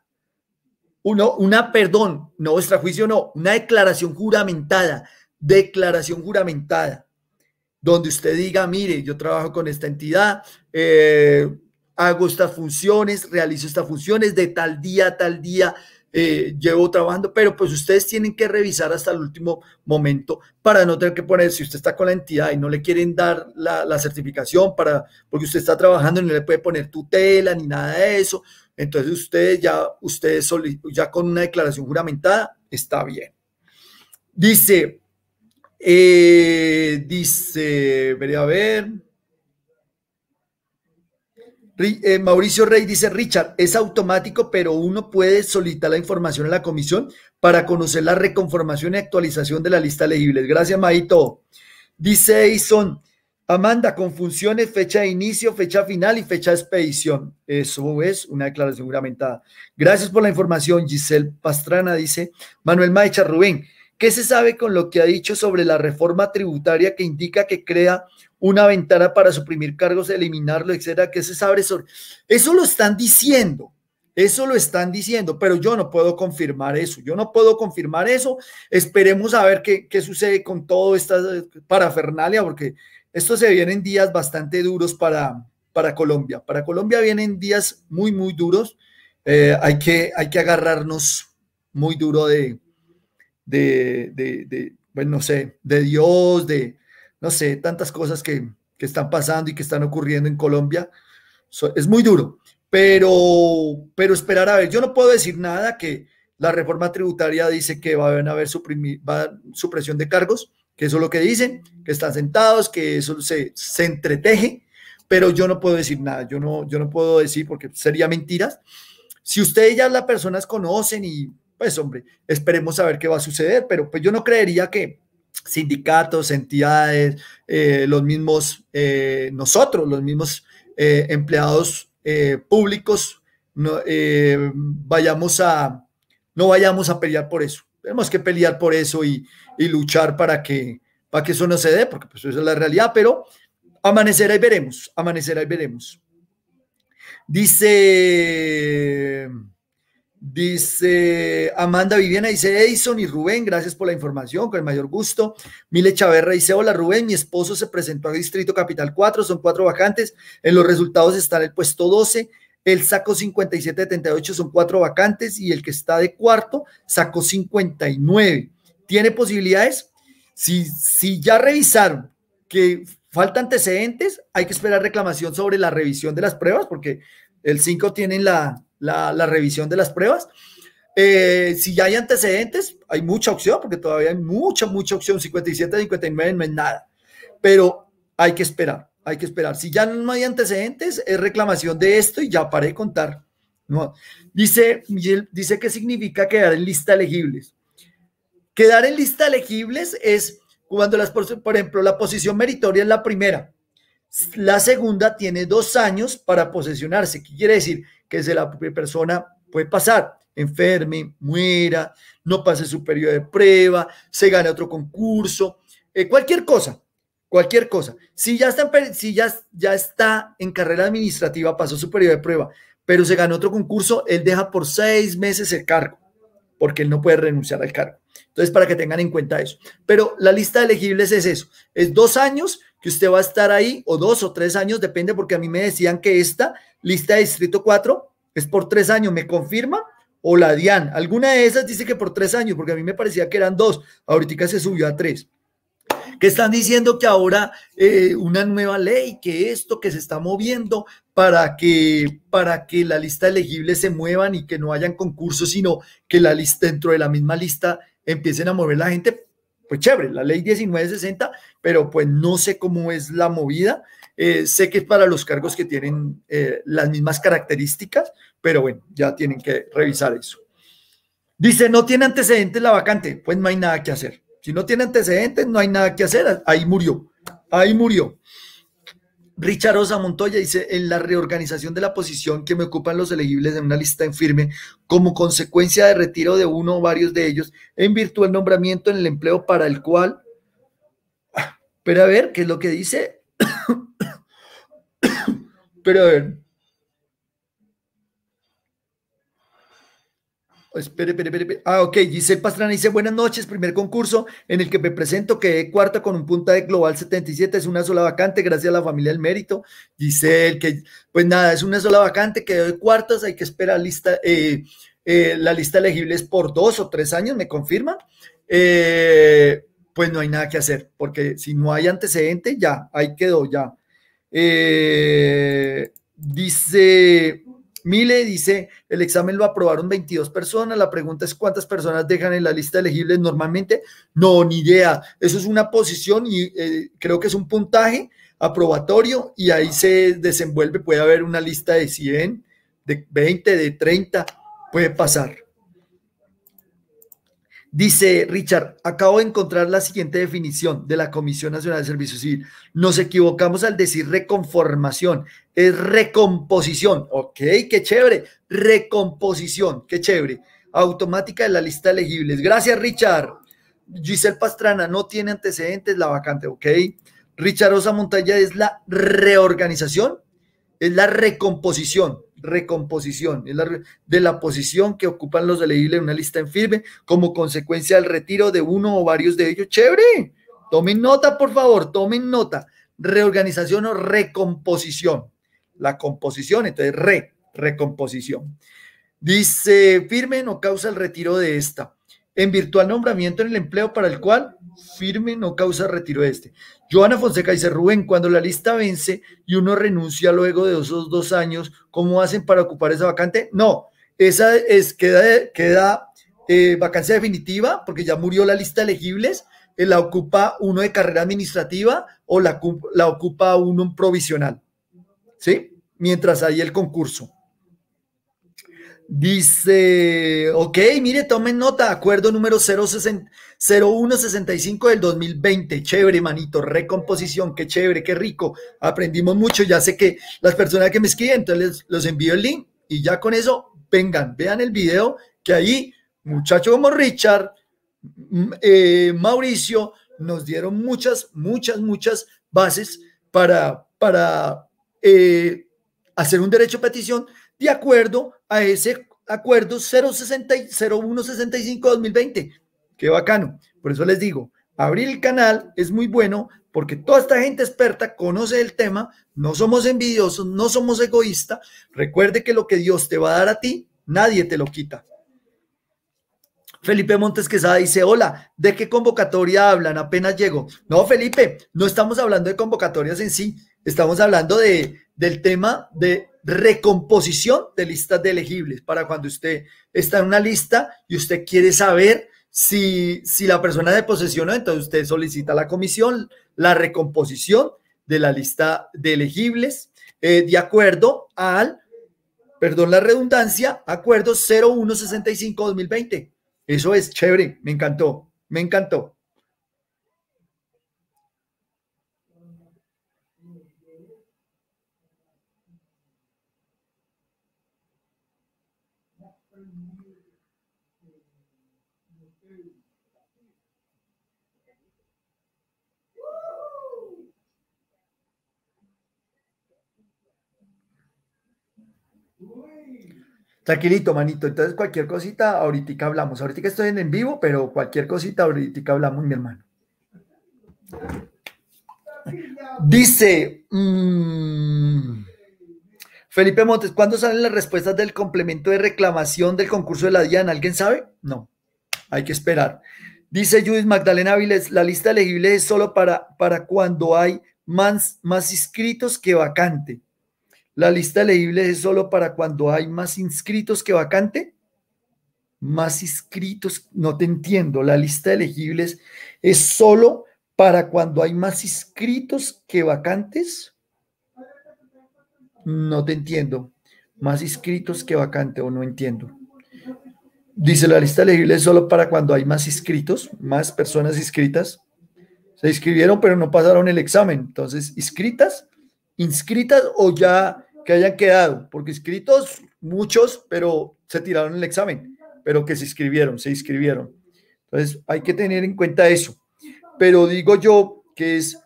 Uno, una, perdón, no extrajuicio, no, una declaración juramentada, declaración juramentada, donde usted diga, mire, yo trabajo con esta entidad, eh, hago estas funciones, realizo estas funciones de tal día a tal día, eh, llevo trabajando, pero pues ustedes tienen que revisar hasta el último momento para no tener que poner, si usted está con la entidad y no le quieren dar la, certificación para, porque usted está trabajando y no le puede poner tutela ni nada de eso, entonces ustedes ya, ustedes ya con una declaración juramentada está bien. Dice, eh, dice, veré a ver. Eh, Mauricio Rey dice, Richard, es automático, pero uno puede solicitar la información a la comisión para conocer la reconformación y actualización de la lista legible. Gracias, Maito. Dice Eison Amanda, con funciones, fecha de inicio, fecha final y fecha de expedición. Eso es una declaración juramentada. Gracias por la información, Giselle Pastrana, dice Manuel Maecha Rubén. ¿Qué se sabe con lo que ha dicho sobre la reforma tributaria que indica que crea una ventana para suprimir cargos, eliminarlo, etcétera, que se sabe sobre. Eso lo están diciendo, eso lo están diciendo, pero yo no puedo confirmar eso, yo no puedo confirmar eso. Esperemos a ver qué, sucede con todo esta eh, parafernalia, porque esto se vienen días bastante duros para, para Colombia. Para Colombia vienen días muy, muy duros. Eh, hay, que, hay que agarrarnos muy duro de, de, de bueno, no sé, de Dios, de, no sé, tantas cosas que, están pasando y que están ocurriendo en Colombia. es muy duro, pero, pero esperar a ver. Yo no puedo decir nada que la reforma tributaria dice que va a haber supresión de cargos, que eso es lo que dicen, que están sentados, que eso se, se entreteje, pero yo no puedo decir nada, yo no, yo no puedo decir porque sería mentiras. Si ustedes ya las personas conocen y pues hombre, esperemos a ver qué va a suceder, pero pues yo no creería que, sindicatos, entidades, eh, los mismos, eh, nosotros, los mismos eh, empleados públicos, no, vayamos a, no vayamos a pelear por eso. Tenemos que pelear por eso y, luchar para que, para que eso no se dé, porque pues esa es la realidad, pero amanecerá y veremos, amanecerá y veremos. Dice... Dice Amanda Viviana, dice Edison y Rubén, gracias por la información, con el mayor gusto. Mile Chaverra dice, hola Rubén, mi esposo se presentó al Distrito Capital 4, son cuatro vacantes, en los resultados está el puesto 12, el sacó 57-78, son cuatro vacantes y el que está de cuarto sacó 59. ¿Tiene posibilidades? Si, si ya revisaron que falta antecedentes, hay que esperar reclamación sobre la revisión de las pruebas porque el 5 tienen la, la, revisión de las pruebas. Eh, si ya hay antecedentes, hay mucha opción, porque todavía hay mucha, mucha opción. 57, 59 no es nada, pero hay que esperar, hay que esperar. Si ya no hay antecedentes, es reclamación de esto y ya para de contar. Dice dice que significa quedar en lista elegibles. Quedar en lista elegibles es cuando las, por ejemplo, la posición meritoria es la primera. La segunda tiene dos años para posesionarse. ¿Qué quiere decir? Que se la persona puede pasar, enferme, muera, no pase su periodo de prueba, se gane otro concurso, eh, cualquier cosa, cualquier cosa. Si ya está, en, ya está en carrera administrativa, pasó su periodo de prueba, pero se gana otro concurso, él deja por seis meses el cargo, porque él no puede renunciar al cargo. Entonces, para que tengan en cuenta eso. Pero la lista de elegibles es eso, es dos años y usted va a estar ahí, o dos o tres años, depende, porque a mí me decían que esta lista de Distrito 4 es por tres años, ¿me confirma? O la DIAN, alguna de esas dice que por tres años, porque a mí me parecía que eran dos, ahorita se subió a tres que están diciendo que ahora eh, una nueva ley, que esto, que se está moviendo para que, para que la lista elegible se muevan y que no hayan concursos, sino que la lista, dentro de la misma lista empiecen a mover la gente pues chévere, la ley 1960, pero pues no sé cómo es la movida. Eh, sé que es para los cargos que tienen eh, las mismas características, pero bueno, ya tienen que revisar eso. Dice, no tiene antecedentes la vacante, pues no hay nada que hacer. Si no tiene antecedentes, no hay nada que hacer. Ahí murió, ahí murió. Richard Osa Montoya dice, en la reorganización de la posición que me ocupan los elegibles en una lista en firme, como consecuencia de retiro de uno o varios de ellos, en virtud del nombramiento en el empleo para el cual... Pero a ver, ¿qué es lo que dice? Pero a ver, Oh, espere, espere, espere. Ah, ok. Giselle Pastrana dice, buenas noches, primer concurso en el que me presento, quedé cuarta con un puntaje global 77, es una sola vacante, gracias a la familia del mérito. Giselle, que pues nada, es una sola vacante, quedó de cuartas, hay que esperar lista, eh, eh, la lista elegible es por dos o tres años, ¿me confirma? Eh, pues no hay nada que hacer, porque si no hay antecedente, ya, ahí quedó, ya. dice Mile dice, el examen lo aprobaron 22 personas, la pregunta es cuántas personas dejan en la lista elegible normalmente. No, ni idea. Eso es una posición y eh, creo que es un puntaje aprobatorio y ahí se desenvuelve, puede haber una lista de 100, de 20, de 30, puede pasar. Dice Richard, acabo de encontrar la siguiente definición de la Comisión Nacional de Servicios Civil. Nos equivocamos al decir reconformación, es recomposición. Ok, qué chévere. Recomposición, qué chévere. Automática de la lista de elegibles. Gracias, Richard. Giselle Pastrana no tiene antecedentes, la vacante, ok. Richard Rosa Montaña es la reorganización, es la recomposición recomposición, es la, de la posición que ocupan los elegibles en una lista en firme como consecuencia del retiro de uno o varios de ellos. ¡Chévere! Tomen nota, por favor, tomen nota. Reorganización o recomposición. La composición, entonces re, recomposición. Dice, firme no causa el retiro de esta en virtual nombramiento en el empleo para el cual firme no causa retiro este. Joana Fonseca dice, Rubén, cuando la lista vence y uno renuncia luego de esos dos años, ¿cómo hacen para ocupar esa vacante? No, esa es, queda, queda eh, vacancia definitiva porque ya murió la lista elegibles, eh, la ocupa uno de carrera administrativa o la, la ocupa uno provisional, ¿sí? Mientras hay el concurso. Dice, ok, mire, tomen nota, acuerdo número 0165 del 2020, chévere, manito, recomposición, qué chévere, qué rico, aprendimos mucho, ya sé que las personas que me escriben, entonces les, los envío el link y ya con eso, vengan, vean el video, que ahí, muchachos como Richard, mm, eh, Mauricio, nos dieron muchas, muchas, muchas bases para, para eh, hacer un derecho a petición de acuerdo a ese acuerdo 0165-2020. Qué bacano. Por eso les digo, abrir el canal es muy bueno porque toda esta gente experta conoce el tema, no somos envidiosos, no somos egoístas. Recuerde que lo que Dios te va a dar a ti, nadie te lo quita. Felipe Montes Quesada dice, hola, ¿de qué convocatoria hablan? Apenas llego. No, Felipe, no estamos hablando de convocatorias en sí, estamos hablando de, del tema de recomposición de listas de elegibles para cuando usted está en una lista y usted quiere saber si, si la persona se posesionó, entonces usted solicita a la comisión la recomposición de la lista de elegibles eh, de acuerdo al, perdón la redundancia, acuerdo 0165-2020. Eso es chévere, me encantó, me encantó. Tranquilito, manito. Entonces, cualquier cosita, ahorita hablamos. Ahorita estoy en, en vivo, pero cualquier cosita, ahorita hablamos, mi hermano. Dice mm, Felipe Montes, ¿cuándo salen las respuestas del complemento de reclamación del concurso de la DIAN? ¿Alguien sabe? No, hay que esperar. Dice Judith Magdalena Viles, la lista elegible es solo para, para cuando hay más, más inscritos que vacante. La lista legible es solo para cuando hay más inscritos que vacante. Más inscritos, no te entiendo. La lista de elegibles es solo para cuando hay más inscritos que vacantes. No te entiendo. Más inscritos que vacante o no entiendo. Dice la lista legible es solo para cuando hay más inscritos, más personas inscritas. Se inscribieron pero no pasaron el examen. Entonces, inscritas, inscritas o ya que hayan quedado, porque inscritos muchos, pero se tiraron el examen, pero que se inscribieron, se inscribieron. Entonces hay que tener en cuenta eso. Pero digo yo que es,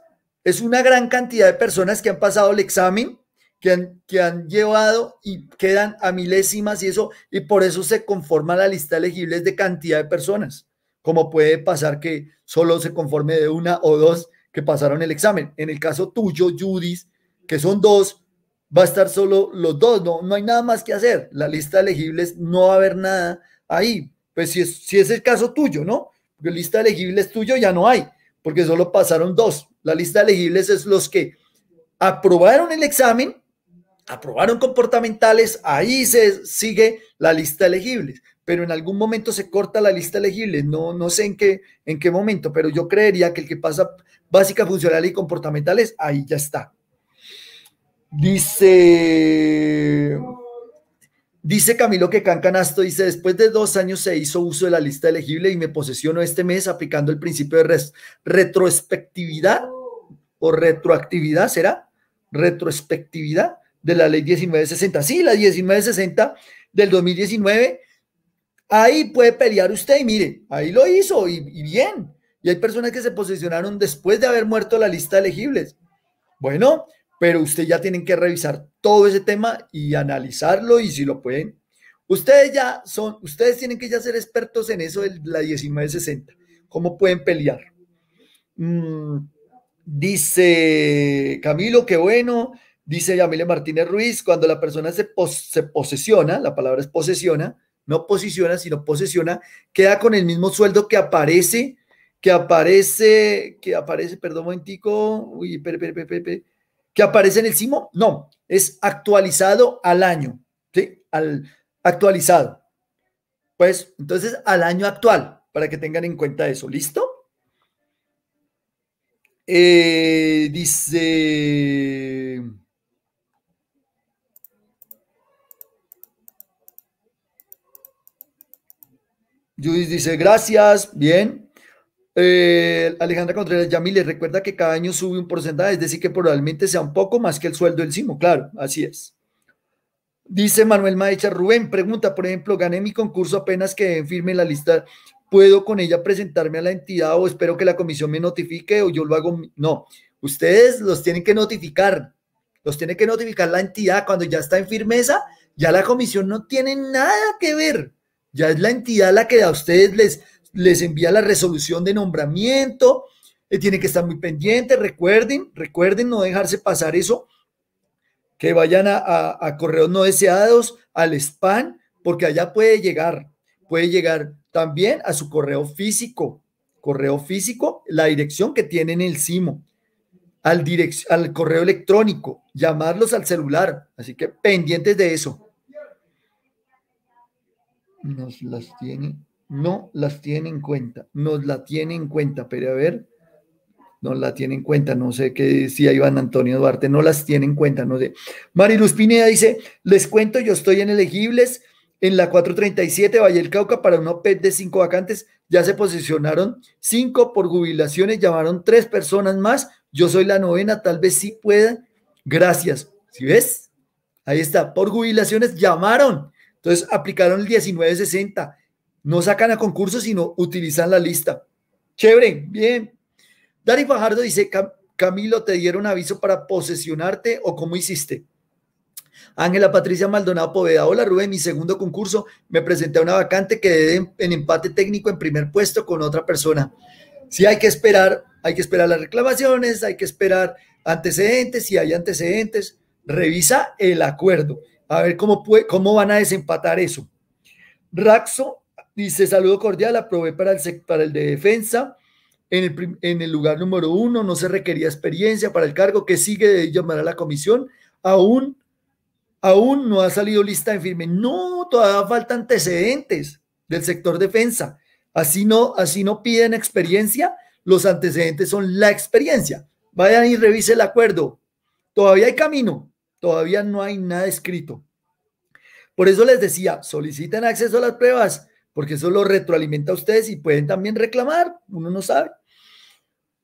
es una gran cantidad de personas que han pasado el examen, que han, que han llevado y quedan a milésimas y eso, y por eso se conforma la lista elegible de cantidad de personas, como puede pasar que solo se conforme de una o dos que pasaron el examen. En el caso tuyo, Judith, que son dos, va a estar solo los dos, no, no hay nada más que hacer. La lista de elegibles no va a haber nada ahí. Pues si es, si es el caso tuyo, ¿no? La lista de elegibles tuyo ya no hay, porque solo pasaron dos. La lista de elegibles es los que aprobaron el examen, aprobaron comportamentales, ahí se sigue la lista de elegibles, pero en algún momento se corta la lista de no, no sé en qué, en qué momento, pero yo creería que el que pasa básica, funcional y comportamentales, ahí ya está. Dice, dice Camilo que Cancanasto dice, después de dos años se hizo uso de la lista elegible y me posesiono este mes aplicando el principio de retrospectividad o retroactividad, ¿será? Retrospectividad de la ley 1960. Sí, la 1960 del 2019. Ahí puede pelear usted y mire, ahí lo hizo y, bien. Y hay personas que se posicionaron después de haber muerto la lista elegibles. Bueno, pero ustedes ya tienen que revisar todo ese tema y analizarlo y si lo pueden. Ustedes ya son, ustedes tienen que ya ser expertos en eso de la 1960. ¿Cómo pueden pelear? Mm, dice Camilo, qué bueno. Dice Yamile Martínez Ruiz, cuando la persona se, posesiona, la palabra es posesiona, no posiciona, sino posesiona, queda con el mismo sueldo que aparece, que aparece, que aparece, perdón un momentico, uy, per, per, per, que aparece en el CIMO, no, es actualizado al año, ¿sí? Al actualizado. Pues entonces al año actual, para que tengan en cuenta eso, ¿listo? Eh, dice... Judith dice, gracias, bien. Eh, Alejandra Contreras, Yamile, recuerda que cada año sube un porcentaje, es decir, que probablemente sea un poco más que el sueldo del CIMO, claro, así es. Dice Manuel Maecha, Rubén, pregunta, por ejemplo, gané mi concurso apenas que firme la lista, ¿puedo con ella presentarme a la entidad o espero que la comisión me notifique o yo lo hago? No, ustedes los tienen que notificar, los tiene que notificar la entidad cuando ya está en firmeza, ya la comisión no tiene nada que ver, ya es la entidad la que a ustedes les les envía la resolución de nombramiento, eh, tienen que estar muy pendiente. recuerden, recuerden no dejarse pasar eso, que vayan a, correos no deseados, al spam, porque allá puede llegar, puede llegar también a su correo físico, correo físico, la dirección que tienen el CIMO, al, correo electrónico, llamarlos al celular, así que pendientes de eso. Nos las tiene no las tiene en cuenta, nos la tiene en cuenta, pero a ver, no la tiene en cuenta, no sé qué decía Iván Antonio Duarte, no las tiene en cuenta, no sé. Mariluz Pineda dice, les cuento, yo estoy en elegibles en la 437 Valle del Cauca para una OP de cinco vacantes, ya se posicionaron cinco por jubilaciones, llamaron tres personas más, yo soy la novena, tal vez sí pueda, gracias. si ves? Ahí está, por jubilaciones llamaron, entonces aplicaron el 1960, no sacan a concurso, sino utilizan la lista. Chévere, bien. Dari Fajardo dice, Camilo, ¿te dieron aviso para posesionarte o cómo hiciste? Ángela Patricia Maldonado Poveda, hola Rubén, mi segundo concurso, me presenté a una vacante que en, en empate técnico en primer puesto con otra persona. si hay que esperar, hay que esperar las reclamaciones, hay que esperar antecedentes, si hay antecedentes, revisa el acuerdo, a ver cómo, cómo van a desempatar eso. Raxo Dice, saludo cordial, aprobé para el, para el de defensa. En el, en el, lugar número uno, no se requería experiencia para el cargo que sigue de llamar a la comisión. Aún, aún no ha salido lista en firme. No, todavía falta antecedentes del sector defensa. Así no, así no piden experiencia, los antecedentes son la experiencia. Vayan y revise el acuerdo. Todavía hay camino, todavía no hay nada escrito. Por eso les decía, soliciten acceso a las pruebas, porque eso lo retroalimenta a ustedes y pueden también reclamar, uno no sabe.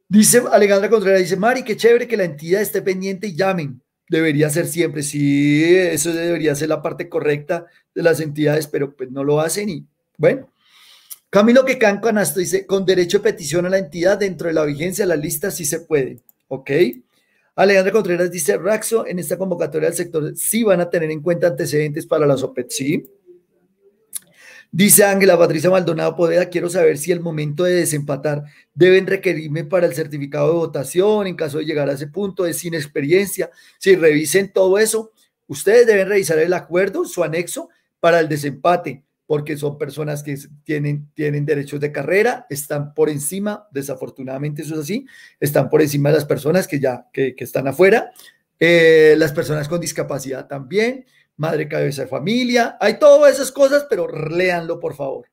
Dice Alejandra Contreras, dice Mari, qué chévere que la entidad esté pendiente y llamen. Debería ser siempre, sí, eso debería ser la parte correcta de las entidades, pero pues no lo hacen y bueno. Camilo Quecanco Canasto dice, con derecho de petición a la entidad dentro de la vigencia de la lista sí se puede, ¿ok? Alejandra Contreras dice, Raxo, en esta convocatoria del sector sí van a tener en cuenta antecedentes para las OPET, sí, Dice Ángela Patricia Maldonado Podeda, quiero saber si el momento de desempatar deben requerirme para el certificado de votación en caso de llegar a ese punto, de sin experiencia. Si revisen todo eso, ustedes deben revisar el acuerdo, su anexo para el desempate, porque son personas que tienen, tienen derechos de carrera, están por encima, desafortunadamente eso es así, están por encima de las personas que ya que, están afuera, eh, las personas con discapacidad también, Madre Cabeza de Familia. Hay todas esas cosas, pero léanlo, por favor.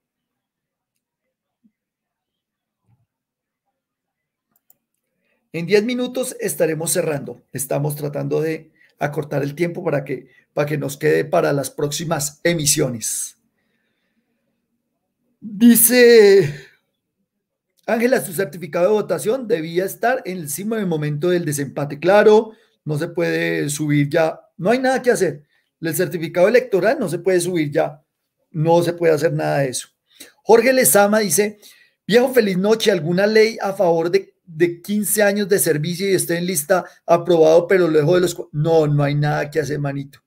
En 10 minutos estaremos cerrando. Estamos tratando de acortar el tiempo para que, para que nos quede para las próximas emisiones. Dice Ángela, su certificado de votación debía estar encima del momento del desempate. Claro, no se puede subir ya. No hay nada que hacer. El certificado electoral no se puede subir ya. No se puede hacer nada de eso. Jorge Lezama dice, viejo, feliz noche. ¿Alguna ley a favor de, 15 años de servicio y esté en lista aprobado, pero lejos de los... No, no hay nada que hacer, manito.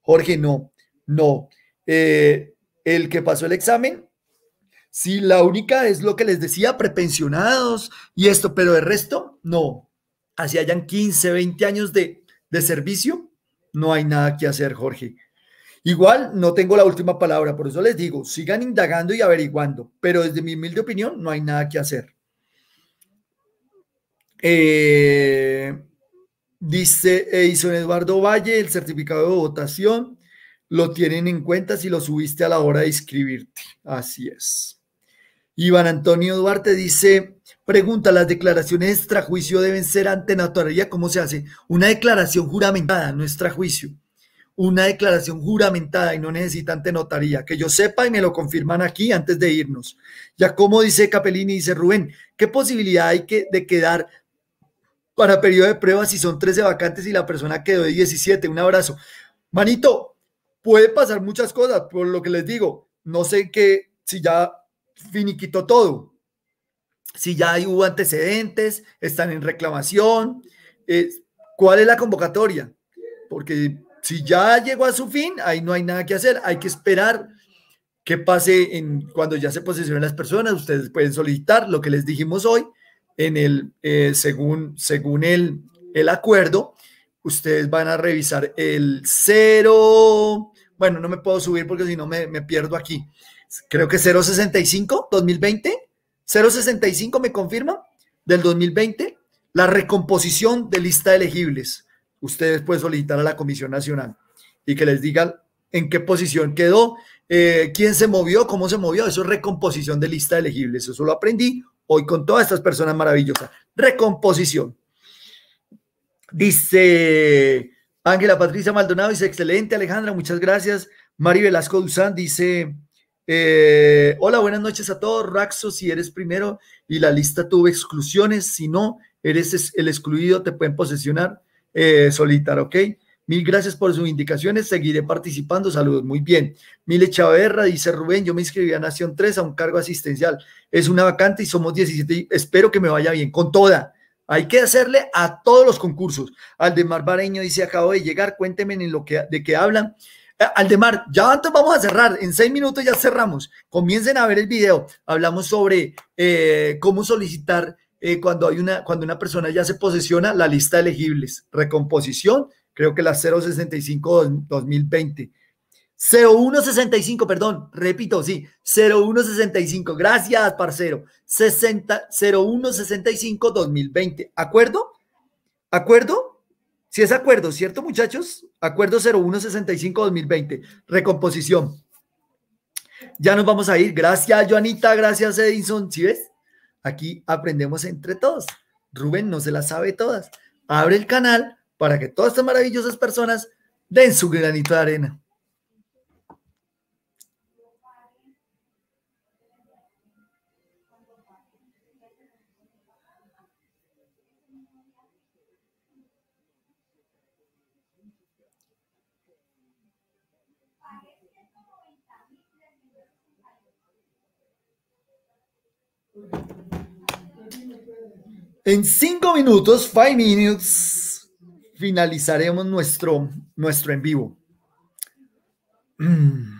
Jorge, no, no. Eh, el que pasó el examen, sí, la única es lo que les decía, prepensionados y esto, pero el resto, no. Así hayan 15, 20 años de, de servicio, no hay nada que hacer, Jorge. Igual no tengo la última palabra, por eso les digo, sigan indagando y averiguando, pero desde mi humilde opinión no hay nada que hacer. Eh, dice Edison Eduardo Valle, el certificado de votación lo tienen en cuenta si lo subiste a la hora de inscribirte. Así es. Iván Antonio Duarte dice, Pregunta, ¿las declaraciones de extrajuicio deben ser ante notaría? ¿Cómo se hace? Una declaración juramentada, no extrajuicio. Una declaración juramentada y no necesita ante notaría. Que yo sepa y me lo confirman aquí antes de irnos. Ya como dice Capellini, dice Rubén, ¿qué posibilidad hay que, de quedar para periodo de prueba si son 13 vacantes y la persona quedó de 17? Un abrazo. Manito, puede pasar muchas cosas, por lo que les digo. No sé qué, si ya finiquito todo si ya hay, hubo antecedentes, están en reclamación, cuál es la convocatoria, porque si ya llegó a su fin, ahí no hay nada que hacer, hay que esperar que pase en, cuando ya se posicionen las personas, ustedes pueden solicitar lo que les dijimos hoy, en el, eh, según, según el, el acuerdo, ustedes van a revisar el cero, bueno, no me puedo subir porque si no me, me pierdo aquí, creo que 065 2020 065 me confirma del 2020 la recomposición de lista de elegibles. Ustedes pueden solicitar a la Comisión Nacional y que les digan en qué posición quedó, eh, quién se movió, cómo se movió. Eso es recomposición de lista de elegibles. Eso lo aprendí hoy con todas estas personas maravillosas. Recomposición. Dice Ángela Patricia Maldonado, dice excelente Alejandra, muchas gracias. Mari Velasco Duzán dice, eh, hola, buenas noches a todos. Raxo, si eres primero y la lista tuvo exclusiones, si no, eres el excluido, te pueden posesionar eh, solitar, ¿ok? Mil gracias por sus indicaciones, seguiré participando, saludos, muy bien. Mile Chaverra, dice Rubén, yo me inscribí a Nación 3 a un cargo asistencial, es una vacante y somos 17, espero que me vaya bien, con toda. Hay que hacerle a todos los concursos. al de Bareño dice, acabo de llegar, cuéntenme en lo que, de qué hablan. Eh, Aldemar, ya antes vamos a cerrar, en seis minutos ya cerramos. Comiencen a ver el video. Hablamos sobre eh, cómo solicitar eh, cuando, hay una, cuando una persona ya se posesiona la lista elegibles. Recomposición, creo que la 065-2020. 0165, perdón, repito, sí, 0165. Gracias, parcero. 0165-2020. ¿Acuerdo? ¿Acuerdo? Si es acuerdo, ¿cierto, muchachos? Acuerdo 0165-2020, recomposición. Ya nos vamos a ir. Gracias, Joanita. Gracias, Edison. ¿Sí ves? Aquí aprendemos entre todos. Rubén no se las sabe todas. Abre el canal para que todas estas maravillosas personas den su granito de arena. En cinco minutos, five minutes, finalizaremos nuestro, nuestro en vivo. Mm.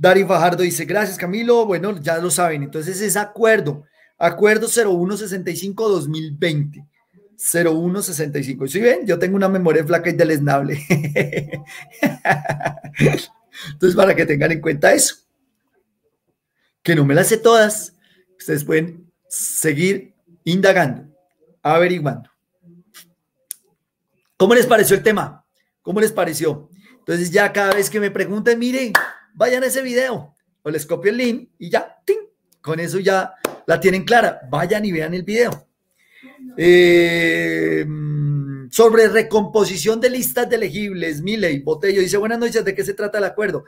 Fajardo dice, gracias Camilo, bueno, ya lo saben, entonces es acuerdo, acuerdo 0165-2020. 0165. 2020 0165 Si ven? Yo tengo una memoria flaca y deleznable. Entonces, para que tengan en cuenta eso, que no me las sé todas, ustedes pueden seguir indagando averiguando. ¿Cómo les pareció el tema? ¿Cómo les pareció? Entonces ya cada vez que me pregunten, miren, vayan a ese video o les copio el link y ya, ¡ting! con eso ya la tienen clara. Vayan y vean el video. Eh, sobre recomposición de listas de elegibles, Miley Botello dice, buenas noches, ¿de qué se trata el acuerdo?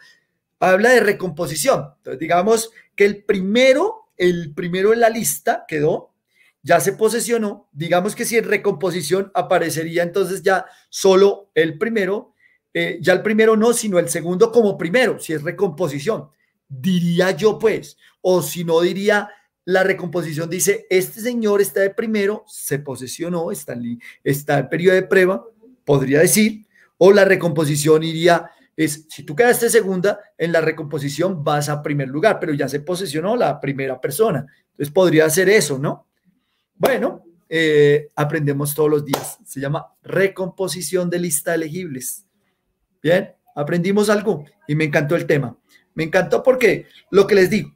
Habla de recomposición. Entonces, digamos que el primero, el primero en la lista quedó ya se posesionó, digamos que si en recomposición aparecería entonces ya solo el primero, eh, ya el primero no, sino el segundo como primero, si es recomposición, diría yo pues, o si no diría la recomposición, dice, este señor está de primero, se posesionó, está en, está periodo de prueba, podría decir, o la recomposición iría, es, si tú quedaste segunda, en la recomposición vas a primer lugar, pero ya se posesionó la primera persona, entonces podría hacer eso, ¿no? Bueno, eh, aprendemos todos los días. Se llama recomposición de lista elegibles. Bien, aprendimos algo y me encantó el tema. Me encantó porque lo que les digo,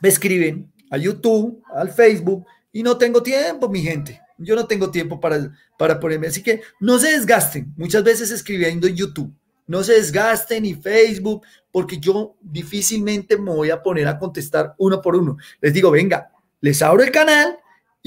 me escriben a YouTube, al Facebook y no tengo tiempo, mi gente. Yo no tengo tiempo para, para ponerme. Así que no se desgasten. Muchas veces escribiendo en YouTube. No se desgasten ni Facebook, porque yo difícilmente me voy a poner a contestar uno por uno. Les digo, venga, les abro el canal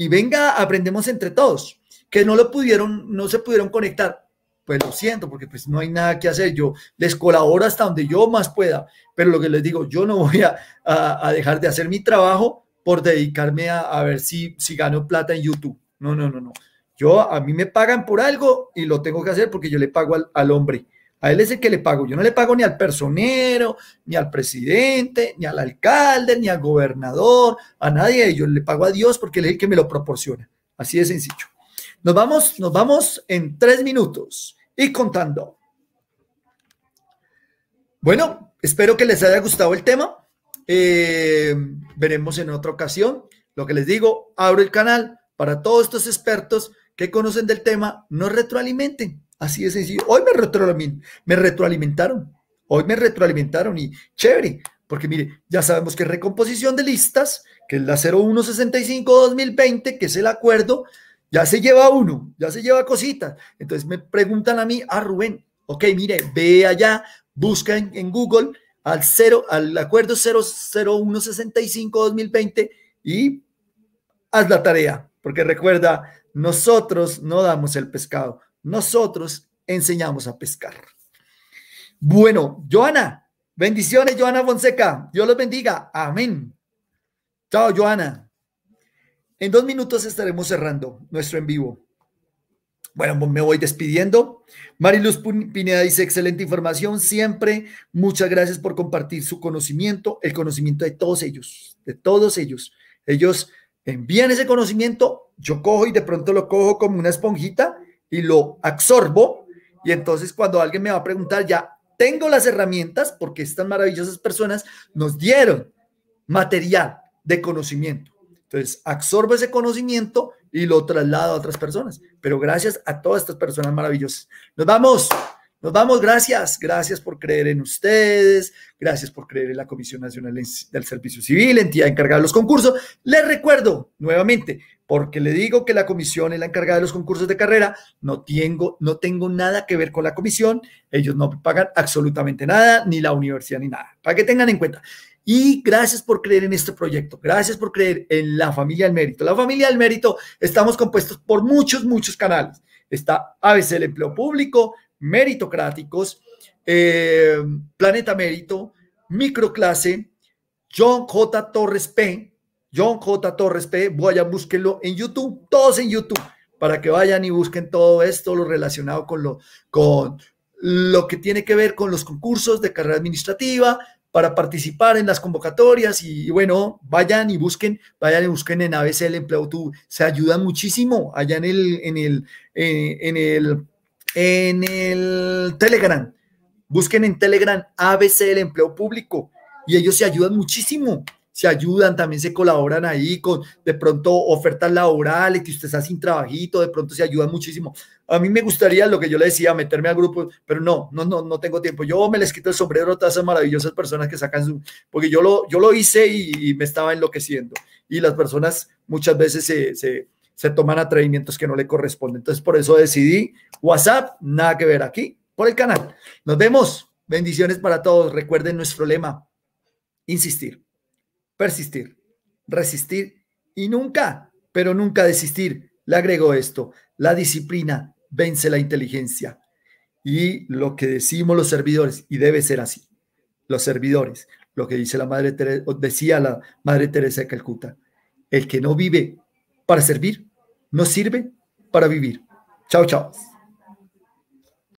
y venga, aprendemos entre todos, que no lo pudieron, no se pudieron conectar. Pues lo siento, porque pues no hay nada que hacer. Yo les colaboro hasta donde yo más pueda, pero lo que les digo, yo no voy a, dejar de hacer mi trabajo por dedicarme a, a, ver si, si gano plata en YouTube. No, no, no, no. Yo, a mí me pagan por algo y lo tengo que hacer porque yo le pago al, al hombre. A él es el que le pago. Yo no le pago ni al personero, ni al presidente, ni al alcalde, ni al gobernador, a nadie. Yo le pago a Dios porque él es el que me lo proporciona. Así de sencillo. Nos vamos, nos vamos en tres minutos y contando. Bueno, espero que les haya gustado el tema. Eh, veremos en otra ocasión. Lo que les digo, abro el canal para todos estos expertos que conocen del tema, no retroalimenten. Así de sencillo. Hoy me, me retroalimentaron. Hoy me retroalimentaron y chévere, porque mire, ya sabemos que recomposición de listas, que es la 0165-2020, que es el acuerdo, ya se lleva uno, ya se lleva cositas. Entonces me preguntan a mí, a ah, Rubén, ok, mire, ve allá, busca en, Google al, cero, al acuerdo 00165-2020 y haz la tarea, porque recuerda, nosotros no damos el pescado, nosotros enseñamos a pescar. Bueno, Joana, bendiciones, Joana Fonseca. Dios los bendiga. Amén. Chao, Joana. En dos minutos estaremos cerrando nuestro en vivo. Bueno, pues me voy despidiendo. Mariluz Pineda dice, excelente información siempre. Muchas gracias por compartir su conocimiento, el conocimiento de todos ellos, de todos ellos. Ellos envían ese conocimiento, yo cojo y de pronto lo cojo como una esponjita y lo absorbo. Y entonces cuando alguien me va a preguntar, ya tengo las herramientas porque estas maravillosas personas nos dieron material de conocimiento. Entonces, absorbo ese conocimiento y lo traslado a otras personas. Pero gracias a todas estas personas maravillosas. Nos vamos. Nos vamos, gracias, gracias por creer en ustedes, gracias por creer en la Comisión Nacional del Servicio Civil, entidad encargada de los concursos. Les recuerdo nuevamente, porque le digo que la comisión es la encargada de los concursos de carrera, no tengo, no tengo nada que ver con la comisión, ellos no pagan absolutamente nada, ni la universidad ni nada, para que tengan en cuenta. Y gracias por creer en este proyecto, gracias por creer en la familia del mérito. La familia del mérito estamos compuestos por muchos, muchos canales. Está ABC el empleo público, meritocráticos, eh, Planeta Mérito, Microclase, John J. Torres P. John J. Torres P. Vayan, búsquenlo en YouTube, todos en YouTube, para que vayan y busquen todo esto, lo relacionado con lo, con lo que tiene que ver con los concursos de carrera administrativa, para participar en las convocatorias y, bueno, vayan y busquen, vayan y busquen en ABC el empleo tú, se ayuda muchísimo allá en el, en el, eh, en el en el Telegram. Busquen en Telegram ABC del empleo público y ellos se ayudan muchísimo. Se ayudan, también se colaboran ahí con de pronto ofertas laborales, que usted está sin trabajito, de pronto se ayudan muchísimo. A mí me gustaría lo que yo le decía, meterme al grupo, pero no, no, no, no tengo tiempo. Yo me les quito el sombrero a todas esas maravillosas personas que sacan su, porque yo lo, yo lo hice y, me estaba enloqueciendo. Y las personas muchas veces se se toman atrevimientos que no le corresponden. Entonces, por eso decidí WhatsApp, nada que ver aquí, por el canal. Nos vemos. Bendiciones para todos. Recuerden nuestro lema. Insistir, persistir, resistir y nunca, pero nunca desistir. Le agrego esto. La disciplina vence la inteligencia. Y lo que decimos los servidores, y debe ser así, los servidores, lo que dice la madre decía la madre Teresa de Calcuta, el que no vive para servir, nos sirve para vivir. Chao, chao.